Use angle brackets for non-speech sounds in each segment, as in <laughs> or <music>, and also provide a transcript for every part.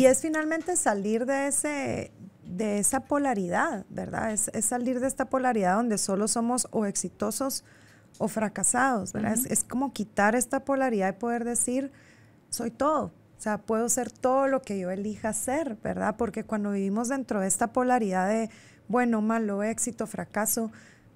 Y es finalmente salir de, ese, de esa polaridad, ¿verdad? Es, salir de esta polaridad donde solo somos o exitosos o fracasados, ¿verdad? es, como quitar esta polaridad de poder decir, soy todo. O sea, puedo ser todo lo que yo elija ser, ¿verdad? Porque cuando vivimos dentro de esta polaridad de bueno, malo, éxito, fracaso,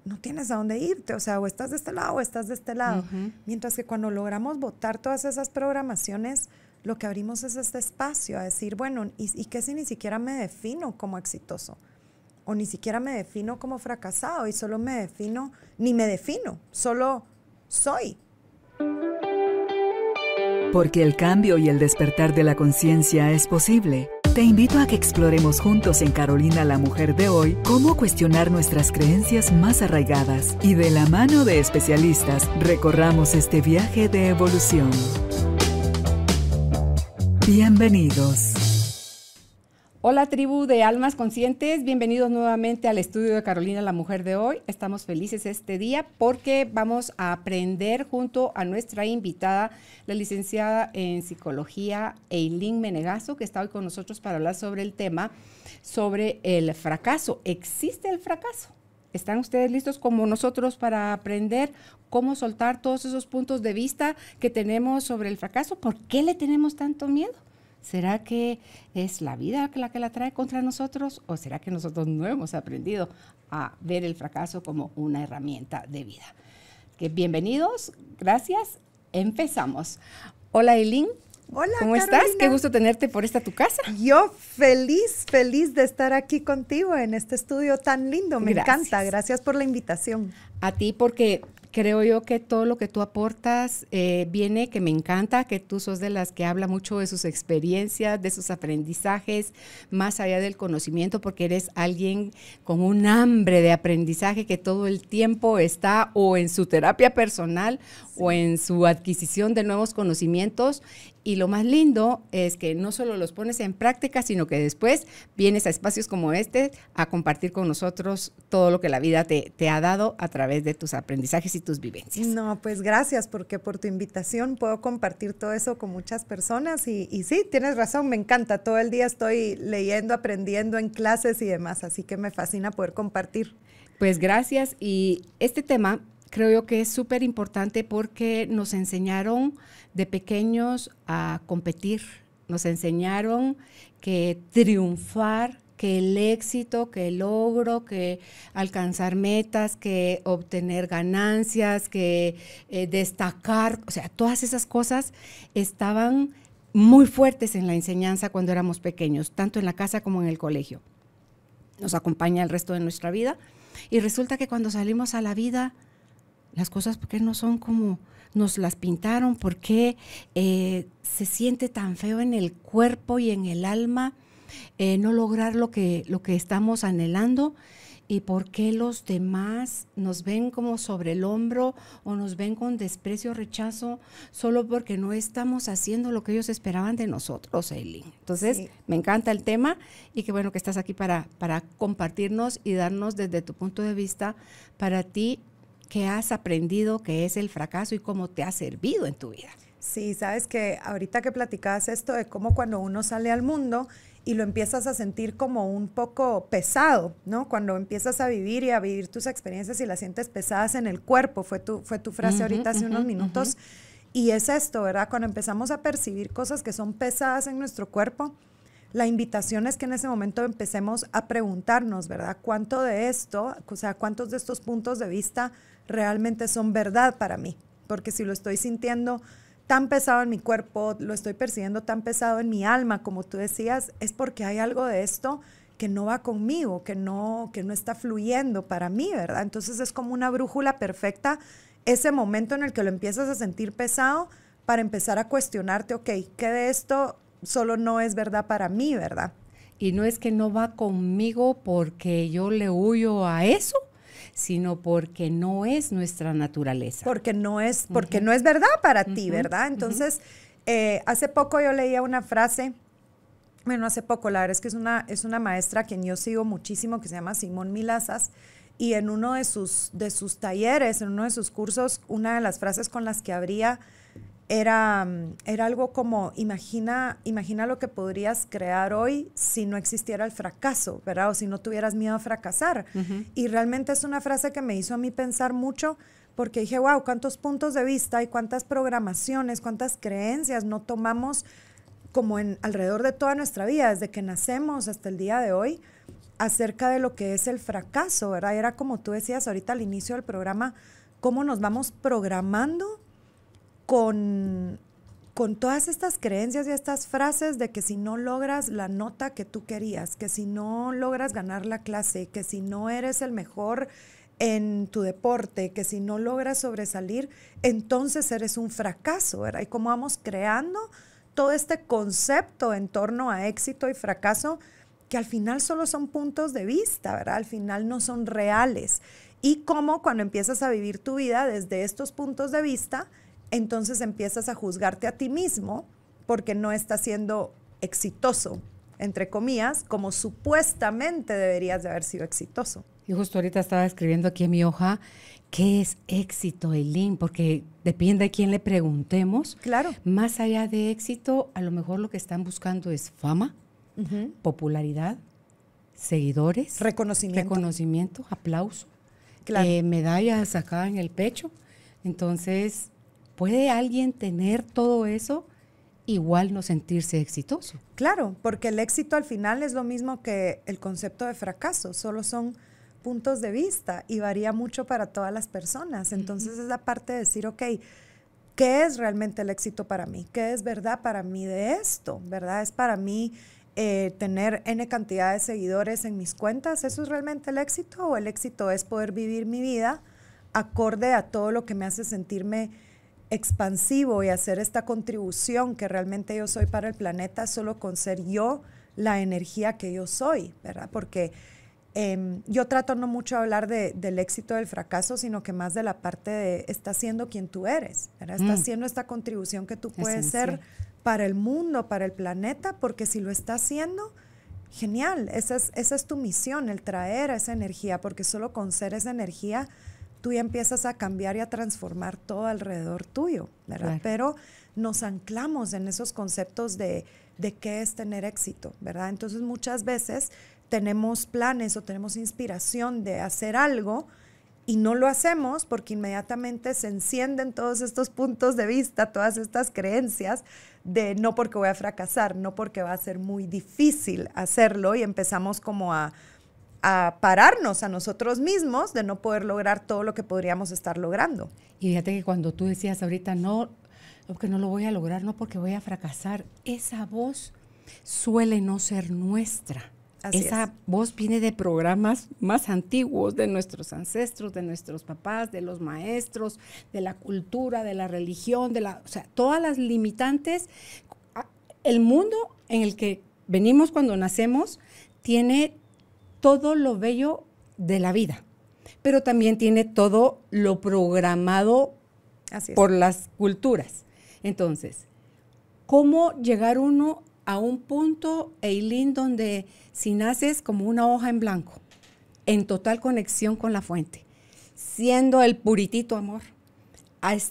no tienes a dónde irte. O sea, o estás de este lado o estás de este lado. Mientras que cuando logramos votar todas esas programaciones, lo que abrimos es este espacio a decir, bueno, ¿y, qué si ni siquiera me defino como exitoso? O ni siquiera me defino como fracasado y solo me defino, ni me defino, solo soy. Porque el cambio y el despertar de la conciencia es posible. Te invito a que exploremos juntos en Carolina la Mujer de hoy cómo cuestionar nuestras creencias más arraigadas y de la mano de especialistas recorramos este viaje de evolución. Bienvenidos. Hola tribu de almas conscientes, bienvenidos nuevamente al estudio de Carolina la Mujer de hoy. Estamos felices este día porque vamos a aprender junto a nuestra invitada, la licenciada en psicología Eileen Menegazo, que está hoy con nosotros para hablar sobre el tema, sobre el fracaso. ¿Existe el fracaso? ¿Están ustedes listos como nosotros para aprender cómo soltar todos esos puntos de vista que tenemos sobre el fracaso? ¿Por qué le tenemos tanto miedo? ¿Será que es la vida la que la trae contra nosotros o será que nosotros no hemos aprendido a ver el fracaso como una herramienta de vida? Que bienvenidos, gracias, empezamos. Hola Eileen, Hola. ¿Cómo estás? Qué gusto tenerte por esta tu casa. Yo feliz, feliz de estar aquí contigo en este estudio tan lindo. Me encanta. Gracias por la invitación. A ti porque creo yo que todo lo que tú aportas eh, viene, que me encanta, que tú sos de las que habla mucho de sus experiencias, de sus aprendizajes, más allá del conocimiento, porque eres alguien con un hambre de aprendizaje que todo el tiempo está o en su terapia personal o en su adquisición de nuevos conocimientos y lo más lindo es que no solo los pones en práctica, sino que después vienes a espacios como este a compartir con nosotros todo lo que la vida te, ha dado a través de tus aprendizajes y tus vivencias. No, pues gracias, porque por tu invitación puedo compartir todo eso con muchas personas. Y, y sí, tienes razón, me encanta. Todo el día estoy leyendo, aprendiendo en clases y demás, así que me fascina poder compartir. Pues gracias. Y este tema creo que es súper importante porque nos enseñaron de pequeños a competir, nos enseñaron que triunfar, que el éxito, que el logro, que alcanzar metas, que obtener ganancias, que eh, destacar, o sea, todas esas cosas estaban muy fuertes en la enseñanza cuando éramos pequeños, tanto en la casa como en el colegio. Nos acompaña el resto de nuestra vida. Y resulta que cuando salimos a la vida, las cosas porque no son como nos las pintaron, por qué eh, se siente tan feo en el cuerpo y en el alma eh, no lograr lo que, lo que estamos anhelando y por qué los demás nos ven como sobre el hombro o nos ven con desprecio, rechazo, solo porque no estamos haciendo lo que ellos esperaban de nosotros, Eileen. Entonces, me encanta el tema y qué bueno que estás aquí para, para compartirnos y darnos desde tu punto de vista para ti qué has aprendido que es el fracaso y cómo te ha servido en tu vida. Sí, sabes que ahorita que platicabas esto de cómo cuando uno sale al mundo y lo empiezas a sentir como un poco pesado, ¿no? Cuando empiezas a vivir y a vivir tus experiencias y las sientes pesadas en el cuerpo, fue tu, fue tu frase ahorita hace unos minutos. Y es esto, ¿verdad? Cuando empezamos a percibir cosas que son pesadas en nuestro cuerpo, la invitación es que en ese momento empecemos a preguntarnos, ¿verdad? ¿Cuánto de esto, o sea, cuántos de estos puntos de vista realmente son verdad para mí, porque si lo estoy sintiendo tan pesado en mi cuerpo, lo estoy percibiendo tan pesado en mi alma, como tú decías, es porque hay algo de esto que no va conmigo, que no, que no está fluyendo para mí, ¿verdad? Entonces es como una brújula perfecta ese momento en el que lo empiezas a sentir pesado para empezar a cuestionarte, ok, ¿qué de esto solo no es verdad para mí, verdad? Y no es que no va conmigo porque yo le huyo a eso, sino porque no es nuestra naturaleza. Porque no es, porque no es verdad para ti, ¿verdad? Entonces, eh, hace poco yo leía una frase, bueno, hace poco, la verdad es que es una, es una maestra que quien yo sigo muchísimo, que se llama Simón Milazas, y en uno de sus, de sus talleres, en uno de sus cursos, una de las frases con las que habría era, mm, era algo como, imagina, imagina lo que podrías crear hoy si no existiera el fracaso, ¿verdad? O si no tuvieras miedo a fracasar. Y realmente es una frase que me hizo a mí pensar mucho porque dije, wow, cuántos puntos de vista y cuántas programaciones, cuántas creencias no tomamos como en alrededor de toda nuestra vida, desde que nacemos hasta el día de hoy, acerca de lo que es el fracaso, ¿verdad? Era como tú decías ahorita al inicio del programa, cómo nos vamos programando con, todas estas creencias y estas frases de que si no logras la nota que tú querías, que si no logras ganar la clase, que si no eres el mejor en tu deporte, que si no logras sobresalir, entonces eres un fracaso, ¿verdad? Y cómo vamos creando todo este concepto en torno a éxito y fracaso, que al final solo son puntos de vista, ¿verdad? Al final no son reales. Y cómo cuando empiezas a vivir tu vida desde estos puntos de vista, entonces empiezas a juzgarte a ti mismo porque no estás siendo exitoso, entre comillas, como supuestamente deberías de haber sido exitoso. Y justo ahorita estaba escribiendo aquí en mi hoja qué es éxito, Eileen, porque depende de quién le preguntemos. Claro. Más allá de éxito, a lo mejor lo que están buscando es fama, popularidad, seguidores, reconocimiento, reconocimiento aplauso, eh, medallas acá en el pecho. Entonces, ¿puede alguien tener todo eso? igual no sentirse exitoso. Claro, porque el éxito al final es lo mismo que el concepto de fracaso, solo son puntos de vista y varía mucho para todas las personas. Entonces es la parte de decir, ok, ¿qué es realmente el éxito para mí? ¿Qué es verdad para mí de esto? ¿Verdad? ¿Es para mí eh, tener N cantidad de seguidores en mis cuentas? ¿Eso es realmente el éxito? ¿O el éxito es poder vivir mi vida acorde a todo lo que me hace sentirme expansivo y hacer esta contribución que realmente yo soy para el planeta solo con ser yo la energía que yo soy, ¿verdad? Porque em, yo trato no mucho hablar del éxito, del fracaso, sino que más de la parte de está siendo quien tú eres, ¿verdad? está siendo mm. esta contribución que tú puedes ser para el mundo, para el planeta, porque si lo está haciendo, genial, esa es, tu misión, el traer esa energía, porque solo con ser esa energía tú ya empiezas a cambiar y a transformar todo alrededor tuyo, ¿verdad? Pero nos anclamos en esos conceptos de, de qué es tener éxito, ¿verdad? Entonces muchas veces tenemos planes o tenemos inspiración de hacer algo, y no lo hacemos porque inmediatamente se encienden todos estos puntos de vista, todas estas creencias de no porque voy a fracasar, no porque va a ser muy difícil hacerlo y empezamos como a, a pararnos a nosotros mismos de no poder lograr todo lo que podríamos estar logrando. Y fíjate que cuando tú decías ahorita, no, porque no lo voy a lograr, no porque voy a fracasar, esa voz suele no ser nuestra. esa voz viene de programas más antiguos, de nuestros ancestros, de nuestros papás, de los maestros, de la cultura, de la religión, de la, todas las limitantes. El mundo en el que venimos cuando nacemos tiene todo lo bello de la vida, pero también tiene todo lo programado por las culturas. Entonces, ¿cómo llegar uno a un punto, Eileen, donde si naces como una hoja en blanco, en total conexión con la fuente, siendo el puritito amor,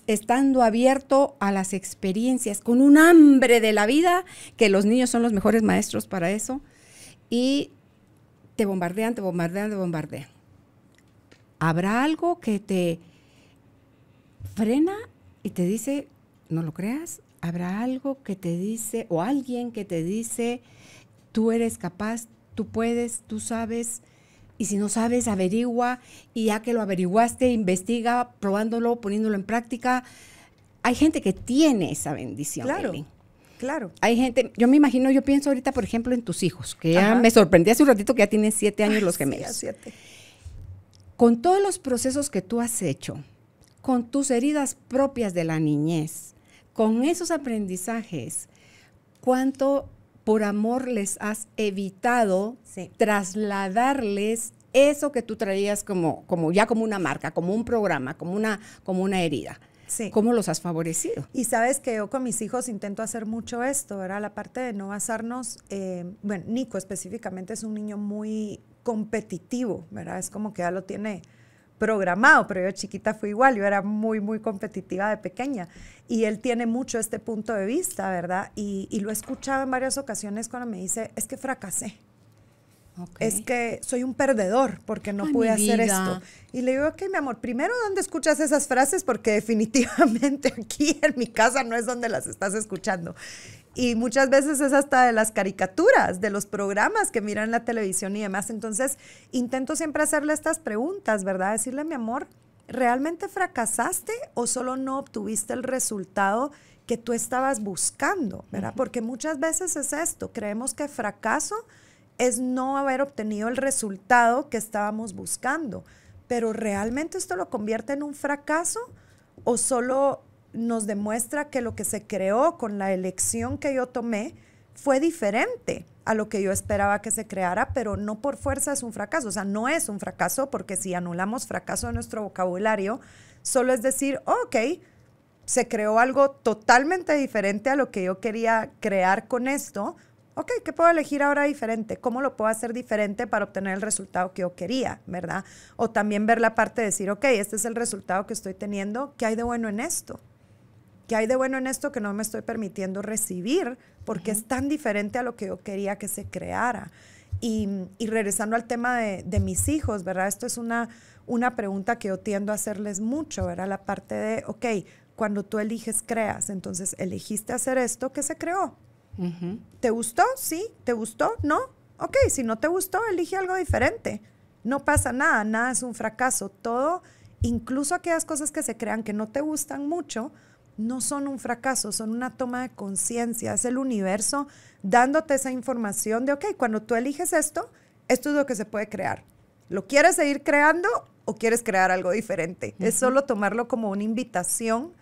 estando abierto a las experiencias, con un hambre de la vida, que los niños son los mejores maestros para eso, y te bombardean, te bombardean, te bombardean. ¿Habrá algo que te frena y te dice, no lo creas? ¿Habrá algo que te dice, o alguien que te dice, tú eres capaz, tú puedes, tú sabes? Y si no sabes, averigua. Y ya que lo averiguaste, investiga, probándolo, poniéndolo en práctica. Hay gente que tiene esa bendición. Claro. Claro. Hay gente, yo me imagino, yo pienso ahorita, por ejemplo, en tus hijos, que ya me sorprendí hace un ratito que ya tienen siete años los gemelos. Sí, siete. Con todos los procesos que tú has hecho, con tus heridas propias de la niñez, con esos aprendizajes, ¿cuánto por amor les has evitado trasladarles eso que tú traías como, como ya como una marca, como un programa, como una, como una herida? ¿Cómo los has favorecido? Y sabes que yo con mis hijos intento hacer mucho esto, ¿verdad? La parte de no basarnos, eh, bueno, Nico específicamente es un niño muy competitivo, ¿verdad? Es como que ya lo tiene programado, pero yo chiquita fui igual, yo era muy, muy competitiva de pequeña. Y él tiene mucho este punto de vista, ¿verdad? Y, y lo he escuchado en varias ocasiones cuando me dice, es que fracasé. Es que soy un perdedor porque no pude hacer esto. Y le digo, ok, mi amor, primero, ¿dónde escuchas esas frases? Porque definitivamente <laughs> aquí en mi casa no es donde las estás escuchando. Y muchas veces es hasta de las caricaturas, de los programas que miran la televisión y demás. Entonces, intento siempre hacerle estas preguntas, ¿verdad? Decirle, mi amor, ¿realmente fracasaste o solo no obtuviste el resultado que tú estabas buscando? ¿Verdad? Porque muchas veces es esto, creemos que fracaso es no haber obtenido el resultado que estábamos buscando. Pero ¿realmente esto lo convierte en un fracaso o solo nos demuestra que lo que se creó con la elección que yo tomé fue diferente a lo que yo esperaba que se creara, pero no por fuerza es un fracaso. O sea, no es un fracaso porque si anulamos fracaso de nuestro vocabulario, solo es decir, ok, se creó algo totalmente diferente a lo que yo quería crear con esto, ok, ¿qué puedo elegir ahora diferente? ¿Cómo lo puedo hacer diferente para obtener el resultado que yo quería, verdad? O también ver la parte de decir, ok, este es el resultado que estoy teniendo, ¿qué hay de bueno en esto? ¿Qué hay de bueno en esto que no me estoy permitiendo recibir porque es tan diferente a lo que yo quería que se creara? Y, regresando al tema de, mis hijos, ¿verdad? Esto es una, una pregunta que yo tiendo a hacerles mucho, ¿verdad? La parte de, ok, cuando tú eliges, creas. Entonces, elegiste hacer esto, ¿qué se creó? ¿Te gustó? Sí. ¿Te gustó? No. Ok, si no te gustó, elige algo diferente. No pasa nada, nada es un fracaso. Todo, incluso aquellas cosas que se crean que no te gustan mucho, no son un fracaso, son una toma de conciencia. Es el universo dándote esa información de, ok, cuando tú eliges esto, esto es lo que se puede crear. ¿Lo quieres seguir creando o quieres crear algo diferente? Es solo tomarlo como una invitación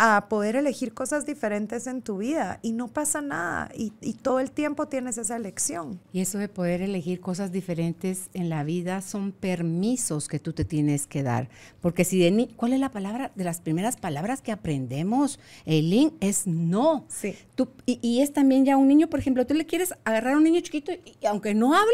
a poder elegir cosas diferentes en tu vida y no pasa nada y, todo el tiempo tienes esa elección. Y eso de poder elegir cosas diferentes en la vida son permisos que tú te tienes que dar, porque si de ¿cuál es la palabra de las primeras palabras que aprendemos? El es no. Sí. Tú, y, es también ya un niño, por ejemplo, tú le quieres agarrar a un niño chiquito y aunque no hable,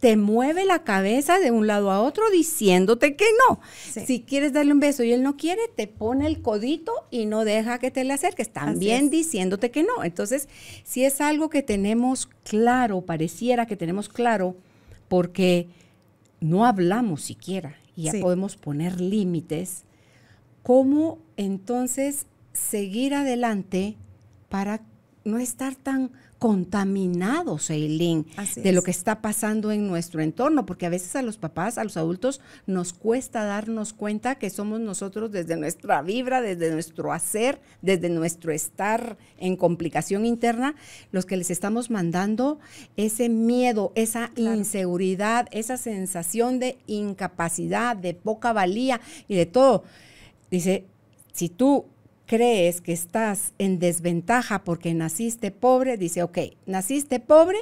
te mueve la cabeza de un lado a otro diciéndote que no. Si quieres darle un beso y él no quiere, te pone el codito y no deja que te le acerques, también diciéndote que no. Entonces, si es algo que tenemos claro, pareciera que tenemos claro, porque no hablamos siquiera y ya podemos poner límites, ¿cómo entonces seguir adelante para no estar tan contaminados, Eileen, de lo que está pasando en nuestro entorno, porque a veces a los papás, a los adultos, nos cuesta darnos cuenta que somos nosotros desde nuestra vibra, desde nuestro hacer, desde nuestro estar en complicación interna, los que les estamos mandando ese miedo, esa inseguridad, esa sensación de incapacidad, de poca valía y de todo. Dice, si tú crees que estás en desventaja porque naciste pobre, dice, ok, naciste pobre,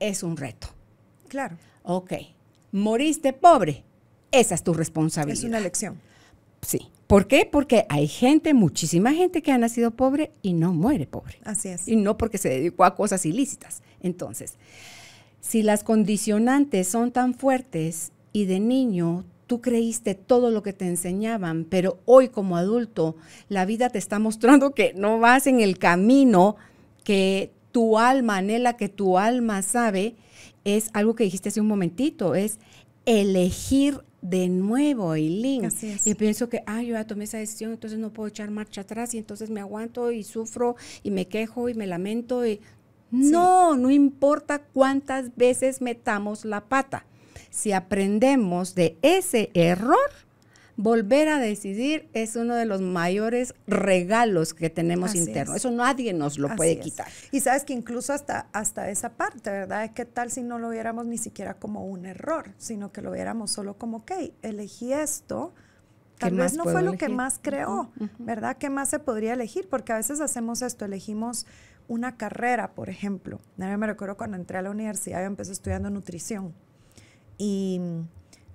es un reto. Claro. Ok, moriste pobre, esa es tu responsabilidad. Es una elección. Sí. ¿Por qué? Porque hay gente, muchísima gente que ha nacido pobre y no muere pobre. Así es. Y no porque se dedicó a cosas ilícitas. Entonces, si las condicionantes son tan fuertes y de niño tú creíste todo lo que te enseñaban, pero hoy como adulto la vida te está mostrando que no vas en el camino que tu alma anhela, que tu alma sabe, es algo que dijiste hace un momentito, es elegir de nuevo, Eileen. Y pienso que, ay, yo ya tomé esa decisión, entonces no puedo echar marcha atrás y entonces me aguanto y sufro y me quejo y me lamento y... No, no importa cuántas veces metamos la pata si aprendemos de ese error, volver a decidir es uno de los mayores regalos que tenemos interno. Eso nadie nos lo puede quitar. Y sabes que incluso hasta, hasta esa parte, ¿verdad? ¿Qué tal si no lo viéramos ni siquiera como un error, sino que lo viéramos solo como, ok, elegí esto, tal vez no fue lo que más creó, ¿verdad? ¿Qué más se podría elegir? Porque a veces hacemos esto, elegimos una carrera, por ejemplo. Yo me recuerdo cuando entré a la universidad, y empecé estudiando nutrición y mm,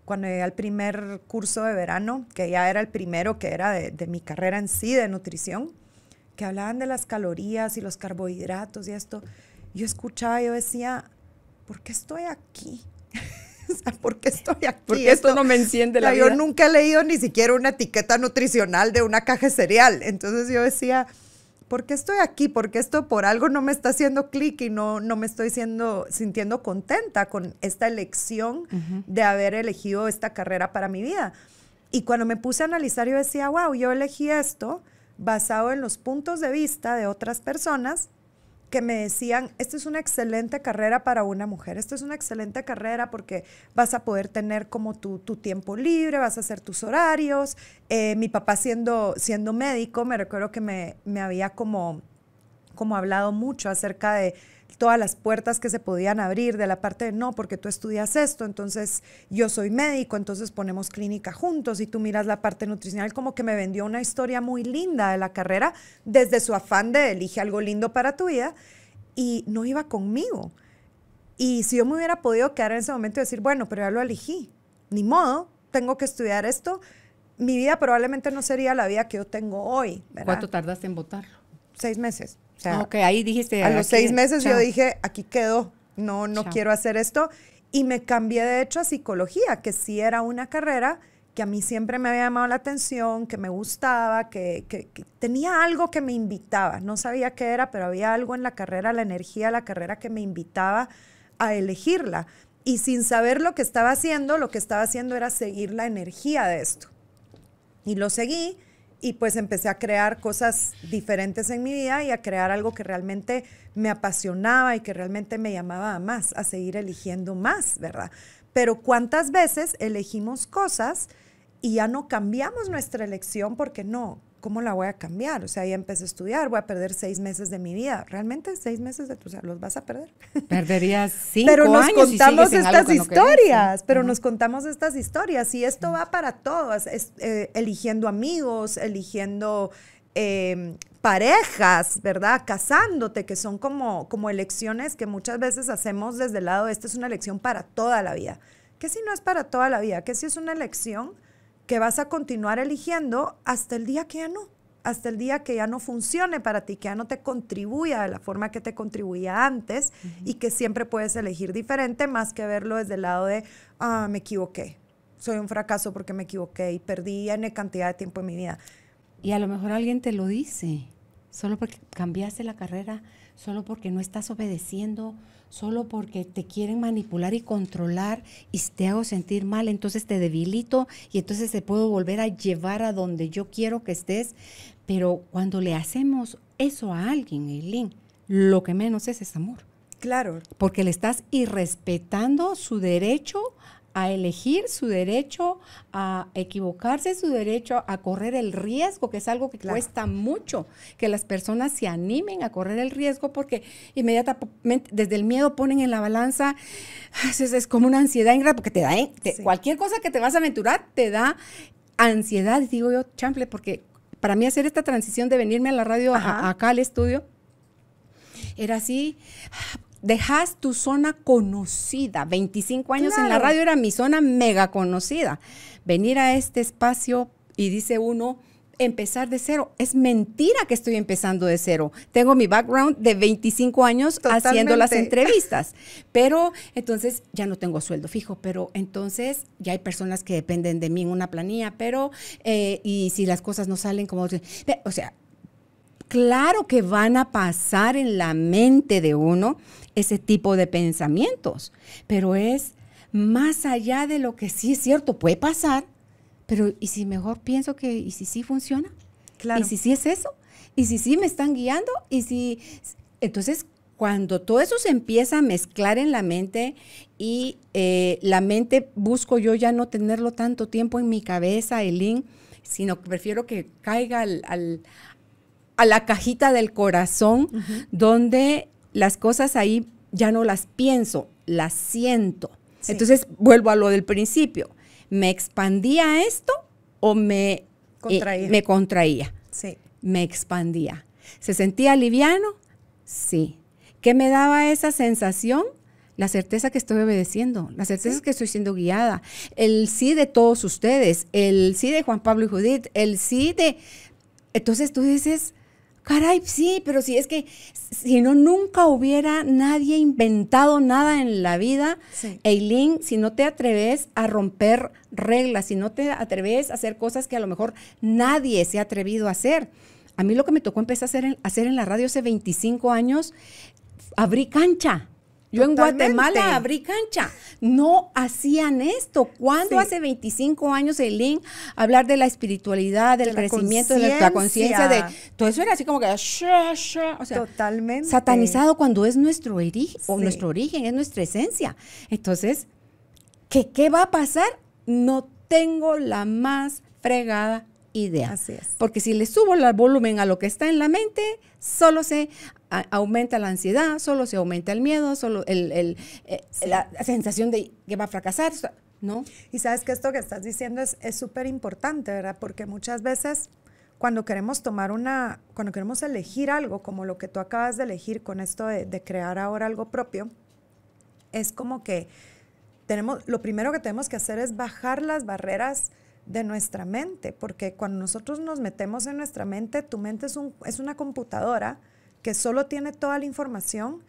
cuando llegué al primer curso de verano, que ya era el primero que era de, mi carrera en sí, de nutrición, que hablaban de las calorías y los carbohidratos y esto, yo escuchaba, yo decía, ¿por qué estoy aquí? <laughs> o sea, ¿por qué estoy aquí? Porque esto, esto no me enciende la vida. Yo nunca he leído ni siquiera una etiqueta nutricional de una caja de cereal. Entonces yo decía, ¿por qué estoy aquí? ¿Por qué esto por algo no me está haciendo clic y no, no me estoy sintiendo contenta con esta elección de haber elegido esta carrera para mi vida? Y cuando me puse a analizar, yo decía, wow, yo elegí esto basado en los puntos de vista de otras personas que me decían, esta es una excelente carrera para una mujer, esta es una excelente carrera porque vas a poder tener como tu, tu tiempo libre, vas a hacer tus horarios. Eh, mi papá siendo, siendo médico, me recuerdo que me, me había como, como hablado mucho acerca de todas las puertas que se podían abrir de la parte de no, porque tú estudias esto, entonces yo soy médico, entonces ponemos clínica juntos y tú miras la parte nutricional como que me vendió una historia muy linda de la carrera desde su afán de elige algo lindo para tu vida y no iba conmigo. Y si yo me hubiera podido quedar en ese momento y decir, bueno, pero ya lo elegí, ni modo, tengo que estudiar esto, mi vida probablemente no sería la vida que yo tengo hoy. ¿Cuánto tardaste en votarlo? Seis meses. O sea, ahí dijiste. A los seis meses yo dije, aquí quedó, no, no quiero hacer esto. Y me cambié de hecho a psicología, que sí era una carrera que a mí siempre me había llamado la atención, que me gustaba, que, que, que, tenía algo que me invitaba. No sabía qué era, pero había algo en la carrera, la energía de la carrera que me invitaba a elegirla. Y sin saber lo que estaba haciendo, lo que estaba haciendo era seguir la energía de esto. Y lo seguí y pues empecé a crear cosas diferentes en mi vida y a crear algo que realmente me apasionaba y que realmente me llamaba a más, a seguir eligiendo más, ¿verdad? Pero cuántas veces elegimos cosas y ya no cambiamos nuestra elección porque no, ¿cómo la voy a cambiar? O sea, ya empecé a estudiar, voy a perder seis meses de mi vida. Realmente seis meses de tu, o sea, los vas a perder. <laughs> Perderías cinco Pero nos contamos estas historias, pero nos contamos estas historias y esto va para todos, eh, eligiendo amigos, eligiendo em, parejas, ¿verdad? Casándote, que son como, como elecciones que muchas veces hacemos desde el lado, esta es una elección para toda la vida. ¿Qué si no es para toda la vida? ¿Qué si es una elección? que vas a continuar eligiendo hasta el día que ya no, hasta el día que ya no funcione para ti, que ya no te contribuya de la forma que te contribuía antes y que siempre puedes elegir diferente más que verlo desde el lado de, ah, me equivoqué, soy un fracaso porque me equivoqué y perdí N cantidad de tiempo en mi vida. Y a lo mejor alguien te lo dice, solo porque cambiaste la carrera, solo porque no estás obedeciendo solo porque te quieren manipular y controlar y te hago sentir mal, entonces te debilito y entonces te puedo volver a llevar a donde yo quiero que estés. Pero cuando le hacemos eso a alguien, Eileen, lo que menos es es amor. Claro. Porque le estás irrespetando su derecho a elegir su derecho, a equivocarse su derecho, a correr el riesgo, que es algo que cuesta mucho, que las personas se animen a correr el riesgo porque inmediatamente desde el miedo ponen en la balanza, ah, es, como una ansiedad ingrata, porque te da, ¿eh? cualquier cosa que te vas a aventurar te da ansiedad, digo yo, chample, porque para mí hacer esta transición de venirme a la radio acá al estudio, era así, dejas tu zona conocida. 25 años en la radio era mi zona mega conocida. Venir a este espacio y dice uno, empezar de cero. Es mentira que estoy empezando de cero. Tengo mi background de 25 años haciendo las entrevistas, pero entonces ya no tengo sueldo fijo, pero entonces ya hay personas que dependen de mí en una planilla, pero eh, y si las cosas no salen como... O sea, claro que van a pasar en la mente de uno ese tipo de pensamientos, pero es más allá de lo que sí es cierto, puede pasar, pero ¿y si mejor pienso que, ¿y si sí funciona? Claro. ¿Y si sí es eso? ¿Y si sí me están guiando? ¿Y si... Entonces, cuando todo eso se empieza a mezclar en la mente y eh, la mente busco yo ya no tenerlo tanto tiempo en mi cabeza, Elin, sino que prefiero que caiga a la cajita del corazón, donde las cosas ahí ya no las pienso, las siento. Entonces, vuelvo a lo del principio. ¿Me expandía esto o me eh, contraía? me contraía. Sí. Me expandía. ¿Se sentía liviano? Sí. ¿Qué me daba esa sensación? La certeza que estoy obedeciendo, la certeza que estoy siendo guiada, el sí de todos ustedes, el sí de Juan Pablo y Judith, el sí de... Entonces tú dices, Caray, sí, pero si es que si no nunca hubiera nadie inventado nada en la vida, Eileen, si no te atreves a romper reglas, si no te atreves a hacer cosas que a lo mejor nadie se ha atrevido a hacer. A mí lo que me tocó empezar a hacer en, hacer en la radio hace 25 años, abrí cancha. Yo en Guatemala abrí cancha. No hacían esto. ¿Cuándo hace 25 años, link hablar de la espiritualidad, del crecimiento, de nuestra conciencia, de todo eso era así como que, Totalmente. satanizado cuando es nuestro origen, nuestro origen, es nuestra esencia. Entonces, ¿qué va a pasar? No tengo la más fregada idea. Porque si le subo el volumen a lo que está en la mente, solo se aumenta la ansiedad, solo se aumenta el miedo, solo el, eh, la, sensación de que va a fracasar, ¿no? Y sabes que esto que estás diciendo es súper importante, ¿verdad? Porque muchas veces cuando queremos tomar una, cuando queremos elegir algo, como lo que tú acabas de elegir con esto de, de crear ahora algo propio, es como que tenemos, lo primero que tenemos que hacer es bajar las barreras de nuestra mente, porque cuando nosotros nos metemos en nuestra mente, tu mente es, un, es una computadora que solo tiene toda la información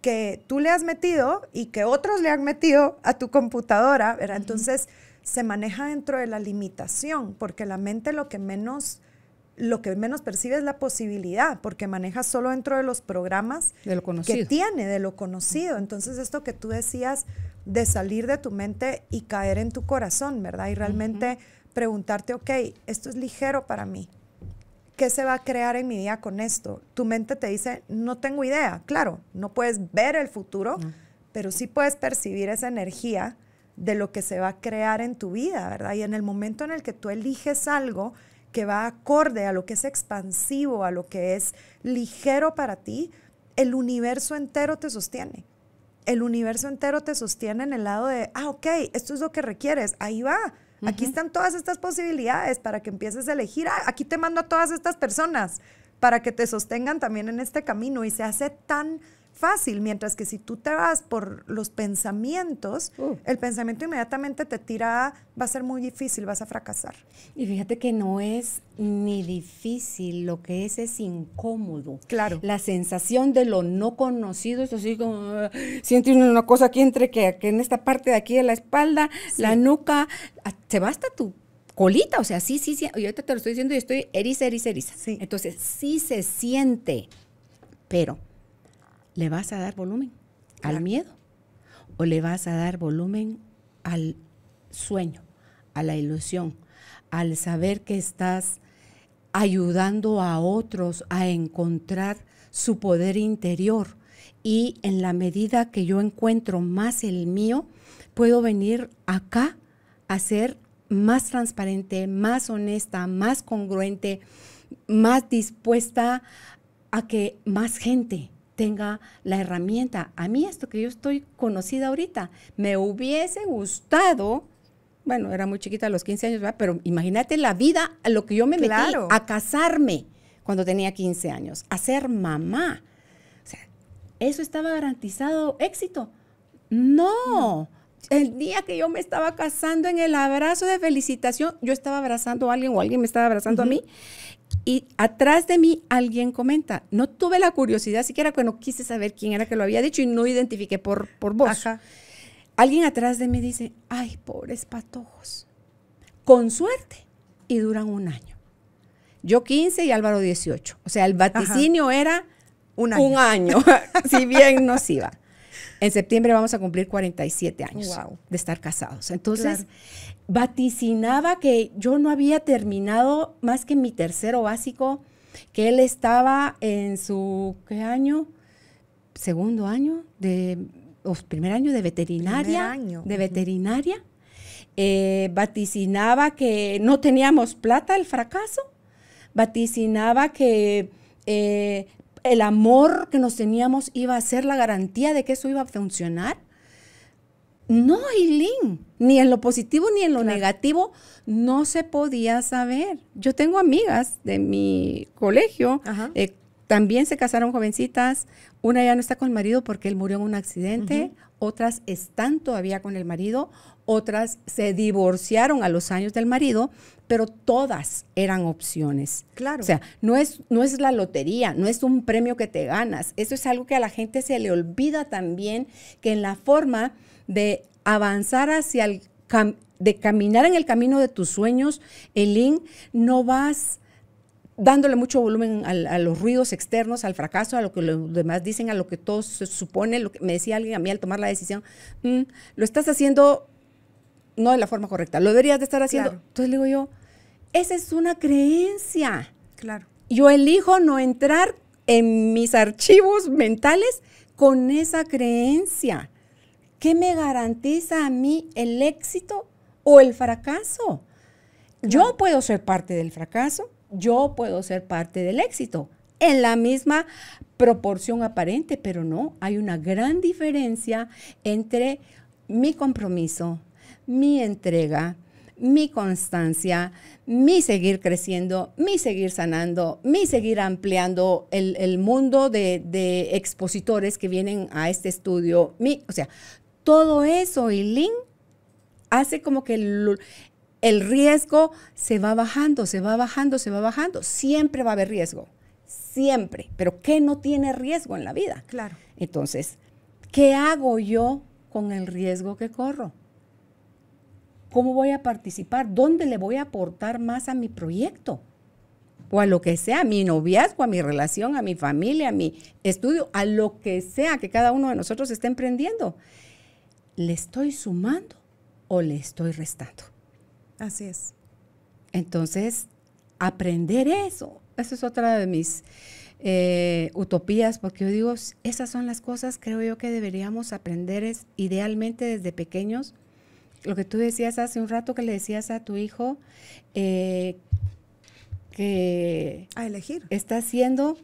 que tú le has metido y que otros le han metido a tu computadora, ¿verdad? Entonces se maneja dentro de la limitación, porque la mente lo que menos lo que menos percibe es la posibilidad, porque maneja solo dentro de los programas de que tiene, de lo conocido. Entonces, esto que tú decías de salir de tu mente y caer en tu corazón, ¿verdad? Y realmente preguntarte, ok, esto es ligero para mí. ¿Qué se va a crear en mi vida con esto? Tu mente te dice, no tengo idea. Claro, no puedes ver el futuro, pero sí puedes percibir esa energía de lo que se va a crear en tu vida, ¿verdad? Y en el momento en el que tú eliges algo, que va acorde a lo que es expansivo, a lo que es ligero para ti, el universo entero te sostiene. El universo entero te sostiene en el lado de, ah, ok, esto es lo que requieres, ahí va. Aquí están todas estas posibilidades para que empieces a elegir. Ah, aquí te mando a todas estas personas para que te sostengan también en este camino. Y se hace tan fácil, mientras que si tú te vas por los pensamientos, uh. el pensamiento inmediatamente te tira, va a ser muy difícil, vas a fracasar. Y fíjate que no es ni difícil, lo que es es incómodo. Claro. La sensación de lo no conocido, es así como, ah, siente una cosa aquí entre que, en esta parte de aquí de la espalda, la nuca, te ah, hasta tu colita, o sea, sí, sí, sí, yo ahorita te lo estoy diciendo y estoy eriza, eriza, eriza. Entonces, sí se siente, pero ¿Le vas a dar volumen al miedo? ¿O le vas a dar volumen al sueño, a la ilusión, al saber que estás ayudando a otros a encontrar su poder interior? Y en la medida que yo encuentro más el mío, puedo venir acá a ser más transparente, más honesta, más congruente, más dispuesta a que más gente tenga la herramienta. A mí esto que yo estoy conocida ahorita, me hubiese gustado, bueno, era muy chiquita a los 15 años, pero imagínate la vida lo que yo me metí a casarme cuando tenía 15 años, a ser mamá. O sea, eso estaba garantizado éxito. No. El día que yo me estaba casando en el abrazo de felicitación, yo estaba abrazando a alguien o alguien me estaba abrazando a mí y atrás de mí alguien comenta. No tuve la curiosidad siquiera no quise saber quién era que lo había dicho y no identifiqué por, por voz. Alguien atrás de mí dice, ay, pobres patojos. Con suerte y duran un año. Yo 15 y Álvaro 18. O sea, el vaticinio era un año, un año <laughs> si bien nos iba. En septiembre vamos a cumplir 47 años de estar casados. Entonces, vaticinaba que yo no había terminado más que mi tercero básico, que él estaba en su, ¿qué año? Segundo año de, o primer año de veterinaria. De veterinaria. Eh, vaticinaba que no teníamos plata, el fracaso. Vaticinaba que eh, el amor que nos teníamos iba a ser la garantía de que eso iba a funcionar. No, Eileen, ni en lo positivo ni en lo negativo no se podía saber. Yo tengo amigas de mi colegio, eh, también se casaron jovencitas, una ya no está con el marido porque él murió en un accidente, otras están todavía con el marido, otras se divorciaron a los años del marido, pero todas eran opciones. Claro. O sea, no es, no es la lotería, no es un premio que te ganas. Eso es algo que a la gente se le olvida también, que en la forma de avanzar hacia el, de caminar en el camino de tus sueños, Elin, no vas dándole mucho volumen a, los ruidos externos, al fracaso, a lo que los demás dicen, a lo que todo se supone, lo que me decía alguien a mí al tomar la decisión, mm, lo estás haciendo no de la forma correcta, lo deberías de estar haciendo. Entonces le digo yo, esa es una creencia. Claro. Yo elijo no entrar en mis archivos mentales con esa creencia. ¿Qué me garantiza a mí el éxito o el fracaso? Yo puedo ser parte del fracaso, yo puedo ser parte del éxito, en la misma proporción aparente, pero no, hay una gran diferencia entre mi compromiso, mi entrega, mi constancia, mi seguir creciendo, mi seguir sanando, mi seguir ampliando el, mundo de, expositores que vienen a este estudio, mi, o sea, todo eso, Eileen, hace como que el, el riesgo se va bajando, se va bajando, se va bajando. Siempre va a haber riesgo, siempre. Pero ¿qué no tiene riesgo en la vida? Claro. Entonces, ¿qué hago yo con el riesgo que corro? ¿Cómo voy a participar? ¿Dónde le voy a aportar más a mi proyecto? O a lo que sea, a mi noviazgo, a mi relación, a mi familia, a mi estudio, a lo que sea que cada uno de nosotros esté emprendiendo. ¿le estoy sumando o le estoy restando? Así es. Entonces, aprender eso, esa es otra de mis eh, utopías, porque yo digo, esas son las cosas, creo yo, que deberíamos aprender idealmente desde pequeños. Lo que tú decías hace un rato que le decías a tu hijo, eh, que... A elegir. Estás siendo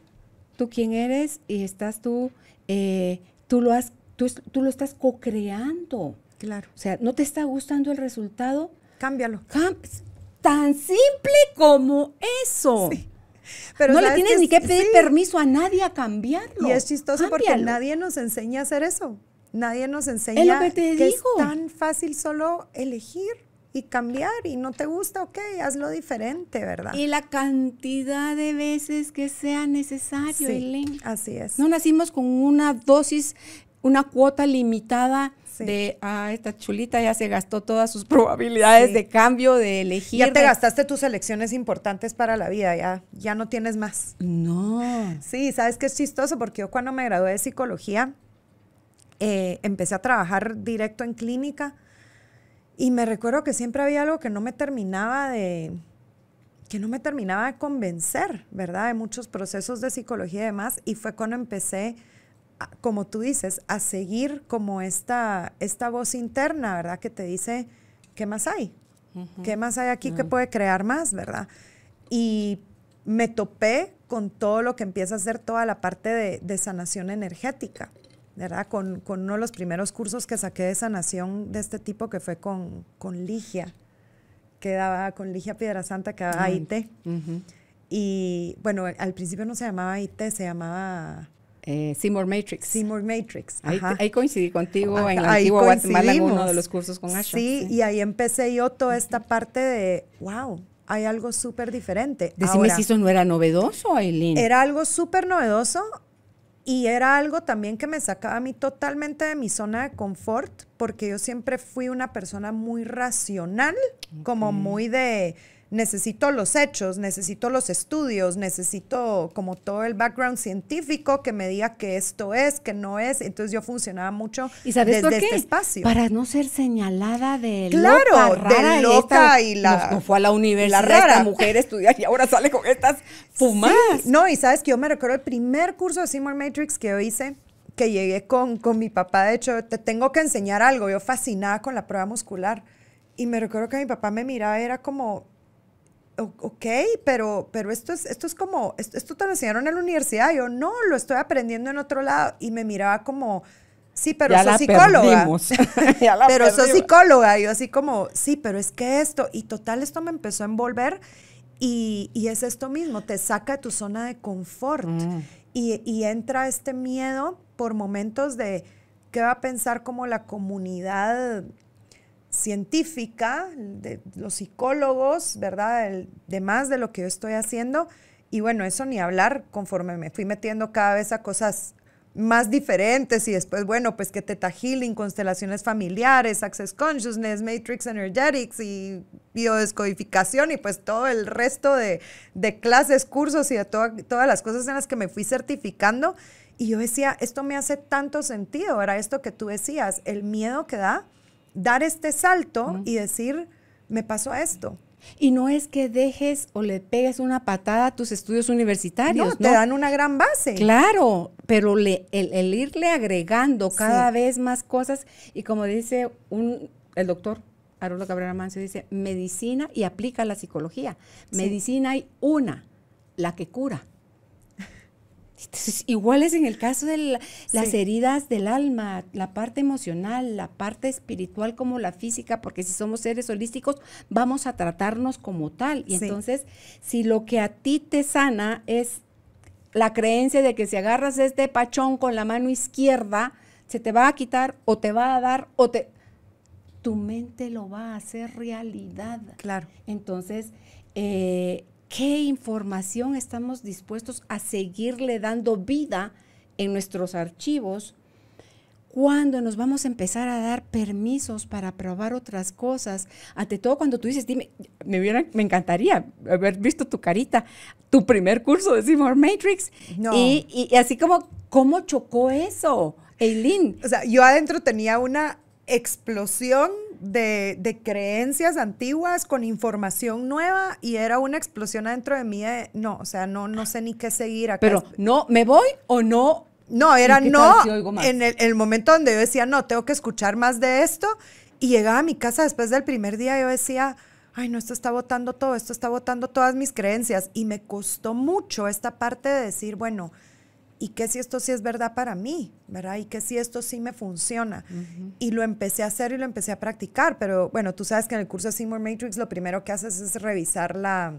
tú quien eres y estás tú, eh, tú lo has tú, tú lo estás co-creando. Claro. O sea, no te está gustando el resultado. Cámbialo. tan simple como eso. Sí. Pero no le tienes ni que pedir permiso a nadie a cambiarlo. Y es chistoso porque nadie nos enseña a hacer eso. Nadie nos enseña es lo que, te es tan fácil solo elegir y cambiar y no te gusta, ok, hazlo diferente, ¿verdad? Y la cantidad de veces que sea necesario, sí, Así es. No nacimos con una dosis una cuota limitada de, ah, esta chulita ya se gastó todas sus probabilidades de cambio, de elegir. Ya te gastaste tus elecciones importantes para la vida, ya, ya no tienes más. No. Sí, sabes que es chistoso porque yo cuando me gradué de psicología, eh, empecé a trabajar directo en clínica y me recuerdo que siempre había algo que no me terminaba de que no me terminaba de convencer, ¿verdad? De muchos procesos de psicología y demás. Y fue cuando empecé como tú dices, a seguir como esta, esta voz interna, ¿verdad? Que te dice, ¿qué más hay? ¿Qué más hay aquí que mm. puede crear más, verdad? Y me topé con todo lo que empieza a ser toda la parte de, de sanación energética, ¿verdad? Con, con, uno de los primeros cursos que saqué de sanación de este tipo que fue con, con Ligia, que daba con Ligia Piedra Santa, que daba uh IT. Y bueno, al principio no se llamaba IT, se llamaba eh, Seymour Matrix. Seymour Matrix. Ahí, coincidí contigo en la antigua Guatemala en uno de los cursos con Asha. Sí, y ahí empecé yo toda esta parte de, wow, hay algo súper diferente. Decime si eso no era novedoso, Aileen. Era algo súper novedoso y era algo también que me sacaba a mí totalmente de mi zona de confort, porque yo siempre fui una persona muy racional, como muy de necesito los hechos, necesito los estudios, necesito como todo el background científico que me diga que esto es, que no es. Entonces yo funcionaba mucho ¿Y sabes este qué? espacio. Para no ser señalada de claro, loca, de loca y, la no, fue a la universidad, la rara. mujer estudia y ahora sale con estas fumadas. no, y sabes que yo me recuerdo el primer curso de Seymour Matrix que yo hice que llegué con, con mi papá, de hecho, te tengo que enseñar algo, yo fascinada con la prueba muscular. Y me recuerdo que mi papá me miraba, era como, ok, pero, pero esto, es, esto es como, esto, te lo enseñaron en la universidad. Yo, no, lo estoy aprendiendo en otro lado. Y me miraba como, sí, pero soy psicóloga. <laughs> <laughs> pero soy psicóloga. yo así como, sí, pero es que esto, y total, esto me empezó a envolver. Y, es esto mismo, te saca de tu zona de confort. Mm. Y, y entra este miedo por momentos de qué va a pensar como la comunidad científica, de los psicólogos, ¿verdad? El, de más de lo que yo estoy haciendo. Y bueno, eso ni hablar, conforme me fui metiendo cada vez a cosas más diferentes y después, bueno, pues que Teta Healing, constelaciones familiares, Access Consciousness, Matrix Energetics y biodescodificación y pues todo el resto de, clases, cursos y de todas las cosas en las que me fui certificando. Y yo decía, esto me hace tanto sentido, era esto que tú decías, el miedo que da dar este salto y decir, me pasó a esto. Y no es que dejes o le pegues una patada a tus estudios universitarios. No, te dan una gran base. Claro, pero el, irle agregando cada vez más cosas y como dice un, el doctor Arolo Cabrera Mancio, dice, medicina y aplica la psicología. Medicina hay una, la que cura igual es en el caso de las heridas del alma, la parte emocional, la parte espiritual como la física, porque si somos seres holísticos vamos a tratarnos como tal. Y entonces, si lo que a ti te sana es la creencia de que si agarras este pachón con la mano izquierda, se te va a quitar o te va a dar o te... Tu mente lo va a hacer realidad. Claro. Entonces, eh, qué información estamos dispuestos a seguirle dando vida en nuestros archivos, cuando nos vamos a empezar a dar permisos para probar otras cosas, ante todo cuando tú dices, dime, me, encantaría haber visto tu carita, tu primer curso de Seymour Matrix, y, y, así como, ¿cómo chocó eso, Eileen? O sea, yo adentro tenía una explosión de, creencias antiguas con información nueva y era una explosión adentro de mí no, o sea, no, no sé ni qué seguir acá. Pero, ¿no me voy o no? No, era no. en el, el momento donde yo decía, no, tengo que escuchar más de esto. Y llegaba a mi casa después del primer día, yo decía, ay, no, esto está votando todo, esto está votando todas mis creencias. Y me costó mucho esta parte de decir, bueno, ¿y qué si esto sí es verdad para mí? ¿Verdad? ¿Y qué si esto sí me funciona? Y lo empecé a hacer y lo empecé a practicar, pero bueno, tú sabes que en el curso de Seymour Matrix lo primero que haces es revisar la,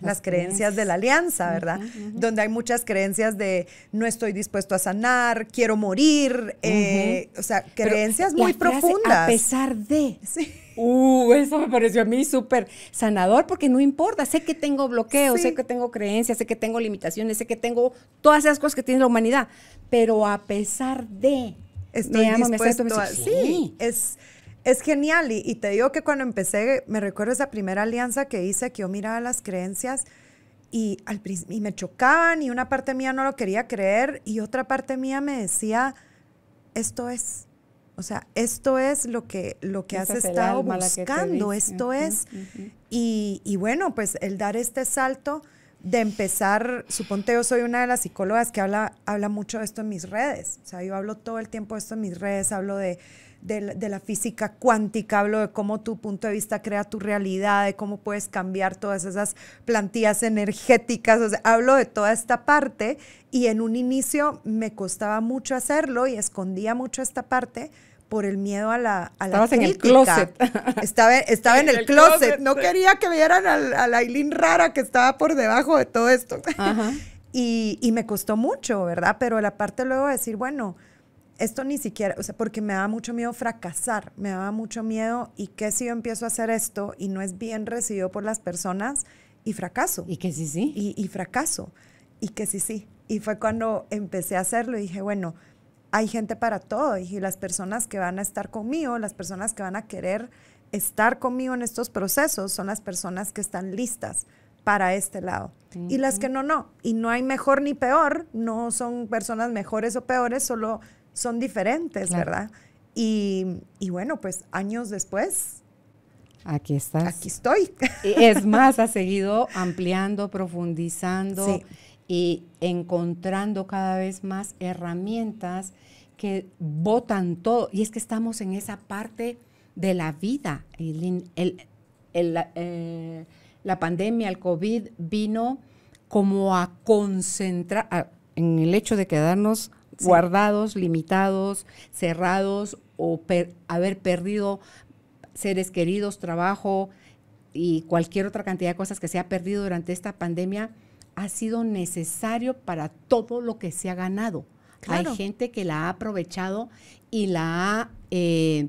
las creencias de la alianza, ¿verdad? Donde hay muchas creencias de no estoy dispuesto a sanar, quiero morir, eh, o sea, creencias muy profundas. A pesar de. Sí. Uh, eso me pareció a mí súper sanador porque no importa, sé que tengo bloqueos, sé que tengo creencias, sé que tengo limitaciones, sé que tengo todas esas cosas que tiene la humanidad, pero a pesar de estoy a, sí, es es genial y, te digo que cuando empecé me recuerdo esa primera alianza que hice que yo miraba las creencias y, al, y me chocaban y una parte mía no lo quería creer y otra parte mía me decía esto es o sea, esto es lo que, lo que has estado buscando, esto es. y, y, bueno, pues el dar este salto de empezar, suponte yo soy una de las psicólogas que habla, habla mucho de esto en mis redes, o sea, yo hablo todo el tiempo de esto en mis redes, hablo de de la, física cuántica, hablo de cómo tu punto de vista crea tu realidad, de cómo puedes cambiar todas esas plantillas energéticas, hablo de toda esta parte y en un inicio me costaba mucho hacerlo y escondía mucho esta parte por el miedo a la, a en el closet. <laughs> Estaba, estaba en, el, closet. No quería que vieran a, la Aileen rara que estaba por debajo de todo esto. <laughs> Y, y me costó mucho, ¿verdad? Pero la parte luego de decir, bueno, esto ni siquiera, o sea, porque me daba mucho miedo fracasar, me daba mucho miedo y que si yo empiezo a hacer esto y no es bien recibido por las personas y fracaso. Y que sí, sí. Y, y fracaso. Y que sí, sí. Y fue cuando empecé a hacerlo y dije, bueno, hay gente para todo. Y las personas que van a estar conmigo, las personas que van a querer estar conmigo en estos procesos son las personas que están listas para este lado. Y las que no, no. Y no hay mejor ni peor, no son personas mejores o peores, solo son diferentes, ¿verdad? Y, bueno, pues años después, Aquí estás. Aquí estoy. Es más, ha seguido ampliando, profundizando y encontrando cada vez más herramientas que botan todo. Y es que estamos en esa parte de la vida. El, eh, la pandemia, el COVID vino como a concentrar, en el hecho de quedarnos guardados, limitados, cerrados o haber perdido seres queridos, trabajo y cualquier otra cantidad de cosas que se ha perdido durante esta pandemia, ha sido necesario para todo lo que se ha ganado. Hay gente que la ha aprovechado y la ha... Eh,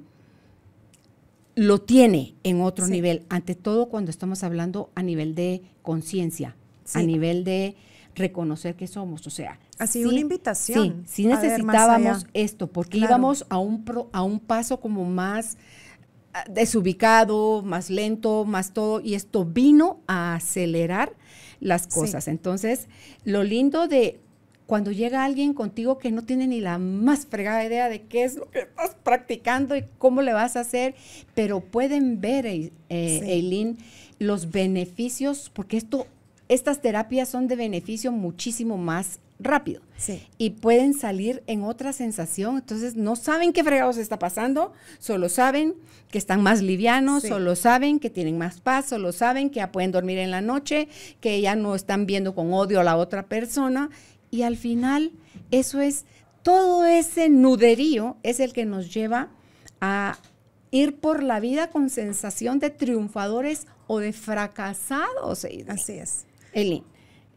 lo tiene en otro nivel, ante todo cuando estamos hablando a nivel de conciencia, a nivel de reconocer que somos. O sea, Así, una invitación. Sí, necesitábamos esto, porque íbamos a un, a un paso como más ah, desubicado, más lento, más todo, y esto vino a acelerar las cosas. Entonces, lo lindo de cuando llega alguien contigo que no tiene ni la más fregada idea de qué es lo que estás practicando y cómo le vas a hacer, pero pueden ver, eh, Eileen, los beneficios, porque esto, estas terapias son de beneficio muchísimo más rápido. Y pueden salir en otra sensación, entonces no saben qué fregados está pasando, solo saben que están más livianos, solo saben que tienen más paz, solo saben que ya pueden dormir en la noche, que ya no están viendo con odio a la otra persona y al final eso es todo ese nuderío es el que nos lleva a ir por la vida con sensación de triunfadores o de fracasados. Así es. Eli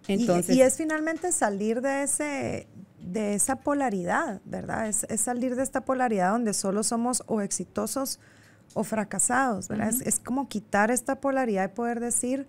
y, es finalmente salir de, ese, de esa polaridad, ¿verdad? Es, es, salir de esta polaridad donde solo somos o exitosos o fracasados, ¿verdad? es, es, como quitar esta polaridad de poder decir,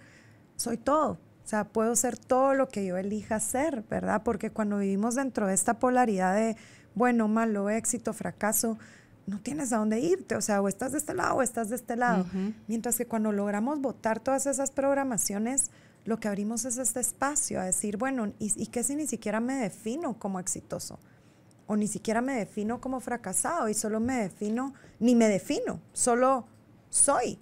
soy todo. O sea, puedo ser todo lo que yo elija ser, ¿verdad? Porque cuando vivimos dentro de esta polaridad de bueno, malo, éxito, fracaso, no tienes a dónde irte, o sea, o estás de este lado o estás de este lado. Mientras que cuando logramos votar todas esas programaciones, lo que abrimos es este espacio a decir, bueno, ¿y, y qué si ni siquiera me defino como exitoso? O ni siquiera me defino como fracasado y solo me defino, ni me defino, solo soy.